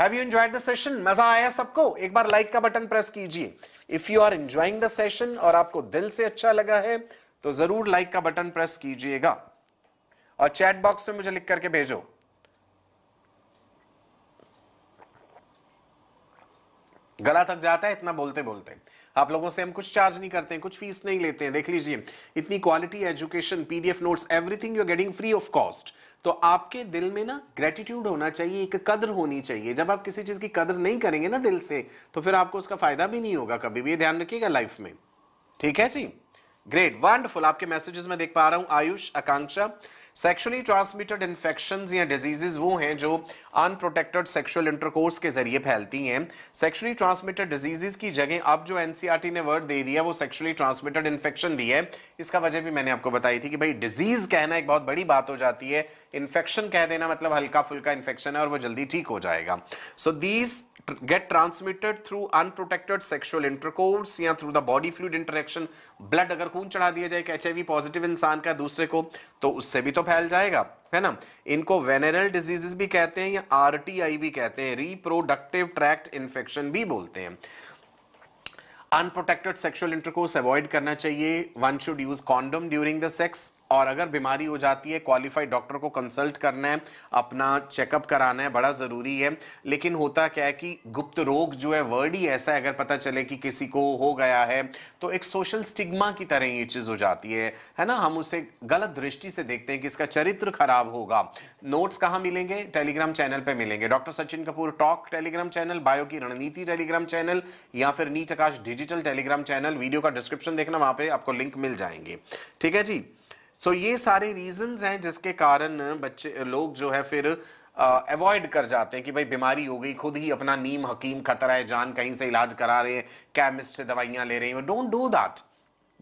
Have you enjoyed the session मजा आया सबको एक बार लाइक का बटन प्रेस कीजिए if you are enjoying the session और आपको दिल से अच्छा लगा है तो जरूर लाइक का बटन प्रेस कीजिएगा और चैट बॉक्स में मुझे लिख करके भेजो गला थक जाता है इतना बोलते बोलते आप लोगों से हम कुछ चार्ज नहीं करते हैं कुछ फीस नहीं लेते हैं देख लीजिए इतनी quality education PDF notes everything you are getting free of cost तो आपके दिल में ना ग्रेटिट्यूड होना चाहिए एक कदर होनी चाहिए जब आप किसी चीज़ की कदर नहीं करेंगे ना दिल से तो फिर आपको उसका फायदा भी नहीं होगा कभी भी ध्यान रखिएगा लाइफ में ठीक है जी ग्रेट वंडरफुल आपके मैसेजेस में देख पा रहा हूं Ayush Akanksha sexually transmitted infection या डिजीजेज वो हैं जो अनप्रोटेक्टेड सेक्सुअल इंटरकोर्स के जरिए फैलती हैं सेक्सुअली ट्रांसमिटेड डिजीजेज की जगह अब जो एनसीईआरटी e ने वर्ड दे दिया वो सेक्सुअली ट्रांसमिटेड इन्फेक्शन दी है इसका वजह भी मैंने आपको बताई थी कि भाई डिजीज कहना एक बहुत बड़ी बात हो जाती है इन्फेक्शन कह देना मतलब हल्का फुल्का इन्फेक्शन है और वो जल्दी ठीक हो जाएगा so these get transmitted through unprotected sexual intercourse या through the body fluid interaction blood अगर खून चढ़ा दिया जाए एक एच पॉजिटिव इंसान का दूसरे को तो उससे भी तो फैल जाएगा है ना इनको वेनेरल डिजीजेस भी कहते हैं या आरटीआई भी कहते हैं रिप्रोडक्टिव ट्रैक्ट इन्फेक्शन भी बोलते हैं अनप्रोटेक्टेड सेक्सुअल इंटरकोर्स अवॉइड करना चाहिए one should use condom during the sex और अगर बीमारी हो जाती है क्वालिफाइड डॉक्टर को कंसल्ट करना है अपना चेकअप कराना है बड़ा ज़रूरी है लेकिन होता क्या है कि गुप्त रोग जो है वर्ड ही ऐसा है अगर पता चले कि किसी को हो गया है तो एक सोशल स्टिग्मा की तरह ये चीज़ हो जाती है है ना हम उसे गलत दृष्टि से देखते हैं कि इसका चरित्र खराब होगा नोट्स कहाँ मिलेंगे टेलीग्राम चैनल पर मिलेंगे doctor Sachin Kapoor talk Telegram channel bio की रणनीति टेलीग्राम चैनल या फिर NEET Aakash digital Telegram channel video का डिस्क्रिप्शन देखना वहाँ पर आपको लिंक मिल जाएंगे ठीक है जी सो ये सारे रीजंस हैं जिसके कारण बच्चे लोग जो है फिर अवॉइड कर जाते हैं कि भाई बीमारी हो गई खुद ही अपना नीम हकीम खतरा है जान कहीं से इलाज करा रहे हैं केमिस्ट से दवाइयाँ ले रहे हैं don't do that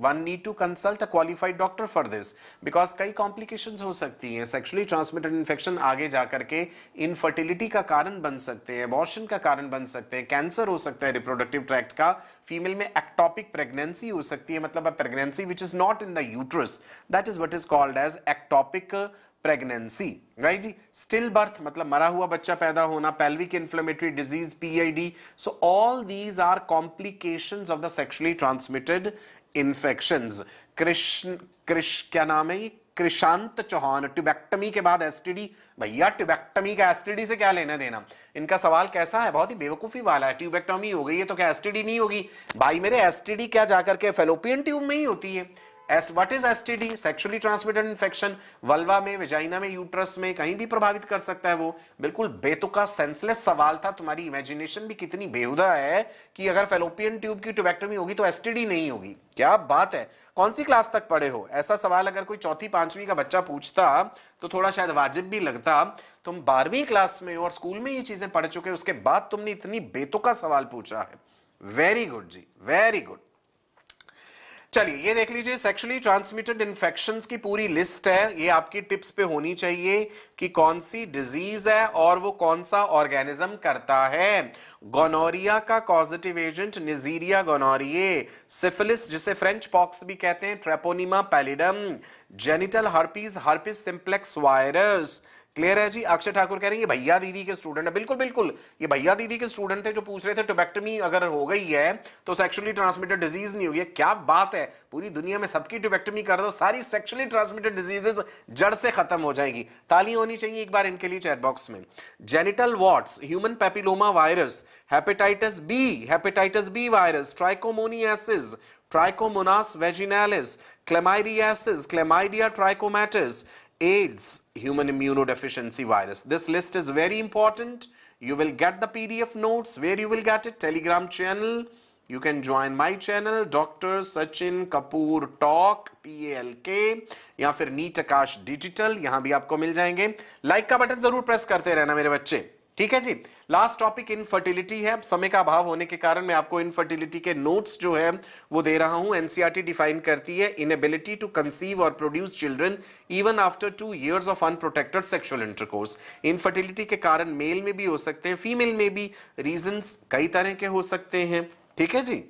one need to consult a qualified doctor for this because कई कॉम्प्लिकेशन हो सकती हैं सेक्सुअली ट्रांसमिटेड इन्फेक्शन आगे जा करके इनफर्टिलिटी का कारण बन सकते हैं अबॉर्शन का कारण बन सकते हैं कैंसर हो सकता है रिप्रोडक्टिव ट्रैक्ट का फीमेल में एक्टॉपिक प्रेगनेंसी हो सकती है मतलब a pregnancy which is not in the uterus that is what is called as ectopic pregnancy right जी स्टिल बर्थ मतलब मरा हुआ बच्चा पैदा होना pelvic inflammatory disease PID so all these are complication of the sexually transmitted infections Krishna Krishna क्या नाम है ये चौहान ट्यूबेक्टमी के बाद एसटीडी भैया ट्यूबेक्टमी का एसटीडी से क्या लेना देना इनका सवाल कैसा है बहुत ही बेवकूफी वाला है ट्यूबेक्टमी हो गई है तो क्या एसटीडी नहीं होगी भाई मेरे एसटीडी क्या जाकर के फेलोपियन ट्यूब में ही होती है S what is STD sexually transmitted infection vulva में वेजाइना में यूट्रस में कहीं भी प्रभावित कर सकता है वो बिल्कुल बेतुका सेंसलेस सवाल था तुम्हारी इमेजिनेशन भी कितनी बेहुदा है कि अगर फेलोपियन ट्यूब की ट्यूबेक्टोमी होगी तो एस नहीं होगी क्या बात है कौन सी क्लास तक पढ़े हो ऐसा सवाल अगर कोई चौथी पांचवी का बच्चा पूछता तो थोड़ा शायद वाजिब भी लगता तुम बारहवीं क्लास में और स्कूल में ये चीजें पढ़ चुके उसके बाद तुमने इतनी बेतुका सवाल पूछा है वेरी गुड जी वेरी गुड चलिए ये देख लीजिए सेक्सुअली ट्रांसमिटेड इन्फेक्शन की पूरी लिस्ट है ये आपकी टिप्स पे होनी चाहिए कि कौन सी डिजीज है और वो कौन सा ऑर्गेनिज्म करता है गोनोरिया का causative agent Neisseria gonorrhoeae syphilis जिसे फ्रेंच पॉक्स भी कहते हैं Treponema pallidum genital herpes herpes simplex virus clear है जी अक्षय ठाकुर कह रहे हैं ये भैया दीदी के स्टूडेंट है बिल्कुल बिल्कुल ये भैया दीदी के स्टूडेंट थे जो पूछ रहे थे टोबेक्टमी अगर हो गई है तो सेक्सुअली ट्रांसमिटेड डिजीज नहीं होगी क्या बात है पूरी दुनिया में सबकी टोबेक्टमी कर दो सारी सेक्सुअली ट्रांसमिटेड डिजीजेज जड़ से खत्म हो जाएगी ताली होनी चाहिए एक बार इनके लिए चैटबॉक्स में genital warts human papilloma virus hepatitis B hepatitis B virus trichomoniasis Trichomonas vaginalis chlamydiasis Chlamydia trachomatis AIDS human immunodeficiency virus. This list is very important. You will get the PDF notes. Where you will get it? Telegram channel. You can join my channel Dr. Sachin Kapoor Talk T L K या फिर NEET Aakash digital यहां भी आपको मिल जाएंगे like का button जरूर press करते रहना मेरे बच्चे ठीक है जी लास्ट टॉपिक इनफर्टिलिटी है समय का अभाव होने के कारण मैं आपको इनफर्टिलिटी के नोट्स जो है वो दे रहा हूं एनसीआरटी डिफाइन करती है इनएबिलिटी टू कंसीव और produce children even after two years of unprotected sexual intercourse infertility के कारण मेल में भी हो सकते हैं फीमेल में भी रीजन कई तरह के हो सकते हैं ठीक है जी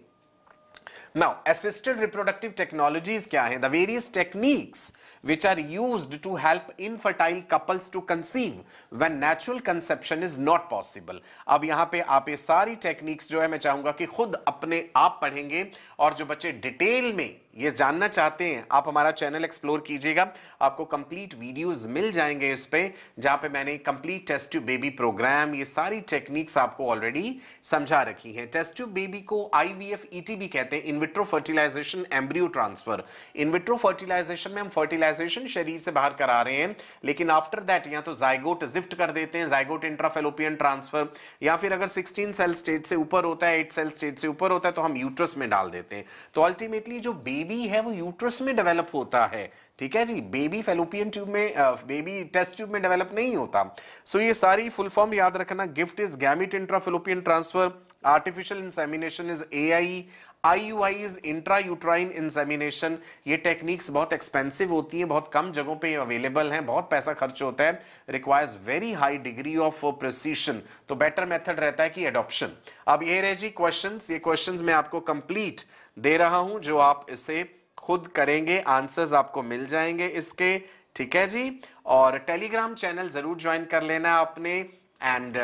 Now, assisted reproductive technologies kya hai? The various techniques which are used to help infertile couples to conceive when natural conception is not possible. अब यहाँ पे आप ये सारी techniques जो है मैं चाहूँगा कि खुद अपने आप पढ़ेंगे और जो बच्चे डिटेल में ये जानना चाहते हैं आप हमारा चैनल एक्सप्लोर कीजिएगा आपको कंप्लीट वीडियोस मिल जाएंगे इस पर जहाँ पे मैंने complete test tube baby program ये सारी टेक्निक्स आपको ऑलरेडी समझा रखी हैं टेस्ट ट्यूब बेबी को आईवीएफ ईटी e भी कहते हैं in vitro fertilization embryo transfer in vitro fertilization में हम फर्टिलाइजेशन शरीर से बाहर करा रहे हैं लेकिन आफ्टर दैट या तो जाइगोट जिफ्ट कर देते हैं जाइगोट इंट्राफेलोपियन ट्रांसफर या फिर अगर सिक्सटीन सेल स्टेज से ऊपर होता है एट सेल स्टेज से ऊपर होता है तो हम यूट्रस में डाल देते हैं तो अल्टीमेटली जो बेबी बेबी है वो यूट्रस में डेवलप होता है ठीक है जी बेबी फेलोपियन ट्यूब में बेबी टेस्ट ट्यूब में डेवलप नहीं होता सो so, ये सारी फुल फॉर्म याद रखना GIFT is gamete intra fallopian transfer artificial insemination is A I I U I is intra uterine insemination ये टेक्निक्स बहुत एक्सपेंसिव होती हैं बहुत कम जगहों पे अवेलेबल हैं बहुत पैसा खर्च होता है requires very high degree of precision तो बेटर मेथड रहता है कि एडॉप्शन अब ये रहे जी क्वेश्चन ये क्वेश्चन मैं आपको कंप्लीट दे रहा हूं जो आप इसे खुद करेंगे आंसर्स आपको मिल जाएंगे इसके ठीक है जी और टेलीग्राम चैनल ज़रूर ज्वाइन कर लेना आपने एंड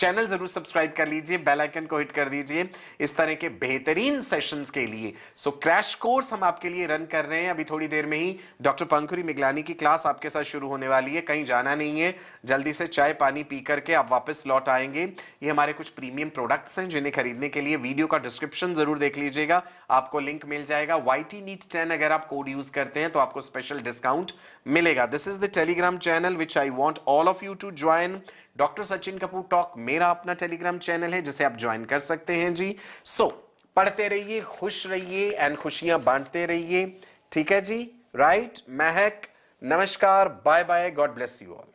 चैनल जरूर सब्सक्राइब कर लीजिए बेल आइकन को हिट कर दीजिए इस तरह के बेहतरीन सेशंस के लिए सो क्रैश कोर्स हम आपके लिए रन कर रहे हैं अभी थोड़ी देर में ही डॉक्टर पंखुरी मिगलानी की क्लास आपके साथ शुरू होने वाली है कहीं जाना नहीं है जल्दी से चाय पानी पी करके आप वापस लौट आएंगे ये हमारे कुछ प्रीमियम प्रोडक्ट्स हैं जिन्हें खरीदने के लिए वीडियो का डिस्क्रिप्शन जरूर देख लीजिएगा आपको लिंक मिल जाएगा वाई टी नीट टेन अगर आप कोड यूज करते हैं तो आपको स्पेशल डिस्काउंट मिलेगा this is the Telegram channel which I want all of you to join doctor Sachin Kapoor talk मेरा अपना टेलीग्राम चैनल है जिसे आप ज्वाइन कर सकते हैं जी सो so, पढ़ते रहिए खुश रहिए एंड खुशियां बांटते रहिए ठीक है जी राइट right? महक नमस्कार bye bye God bless you all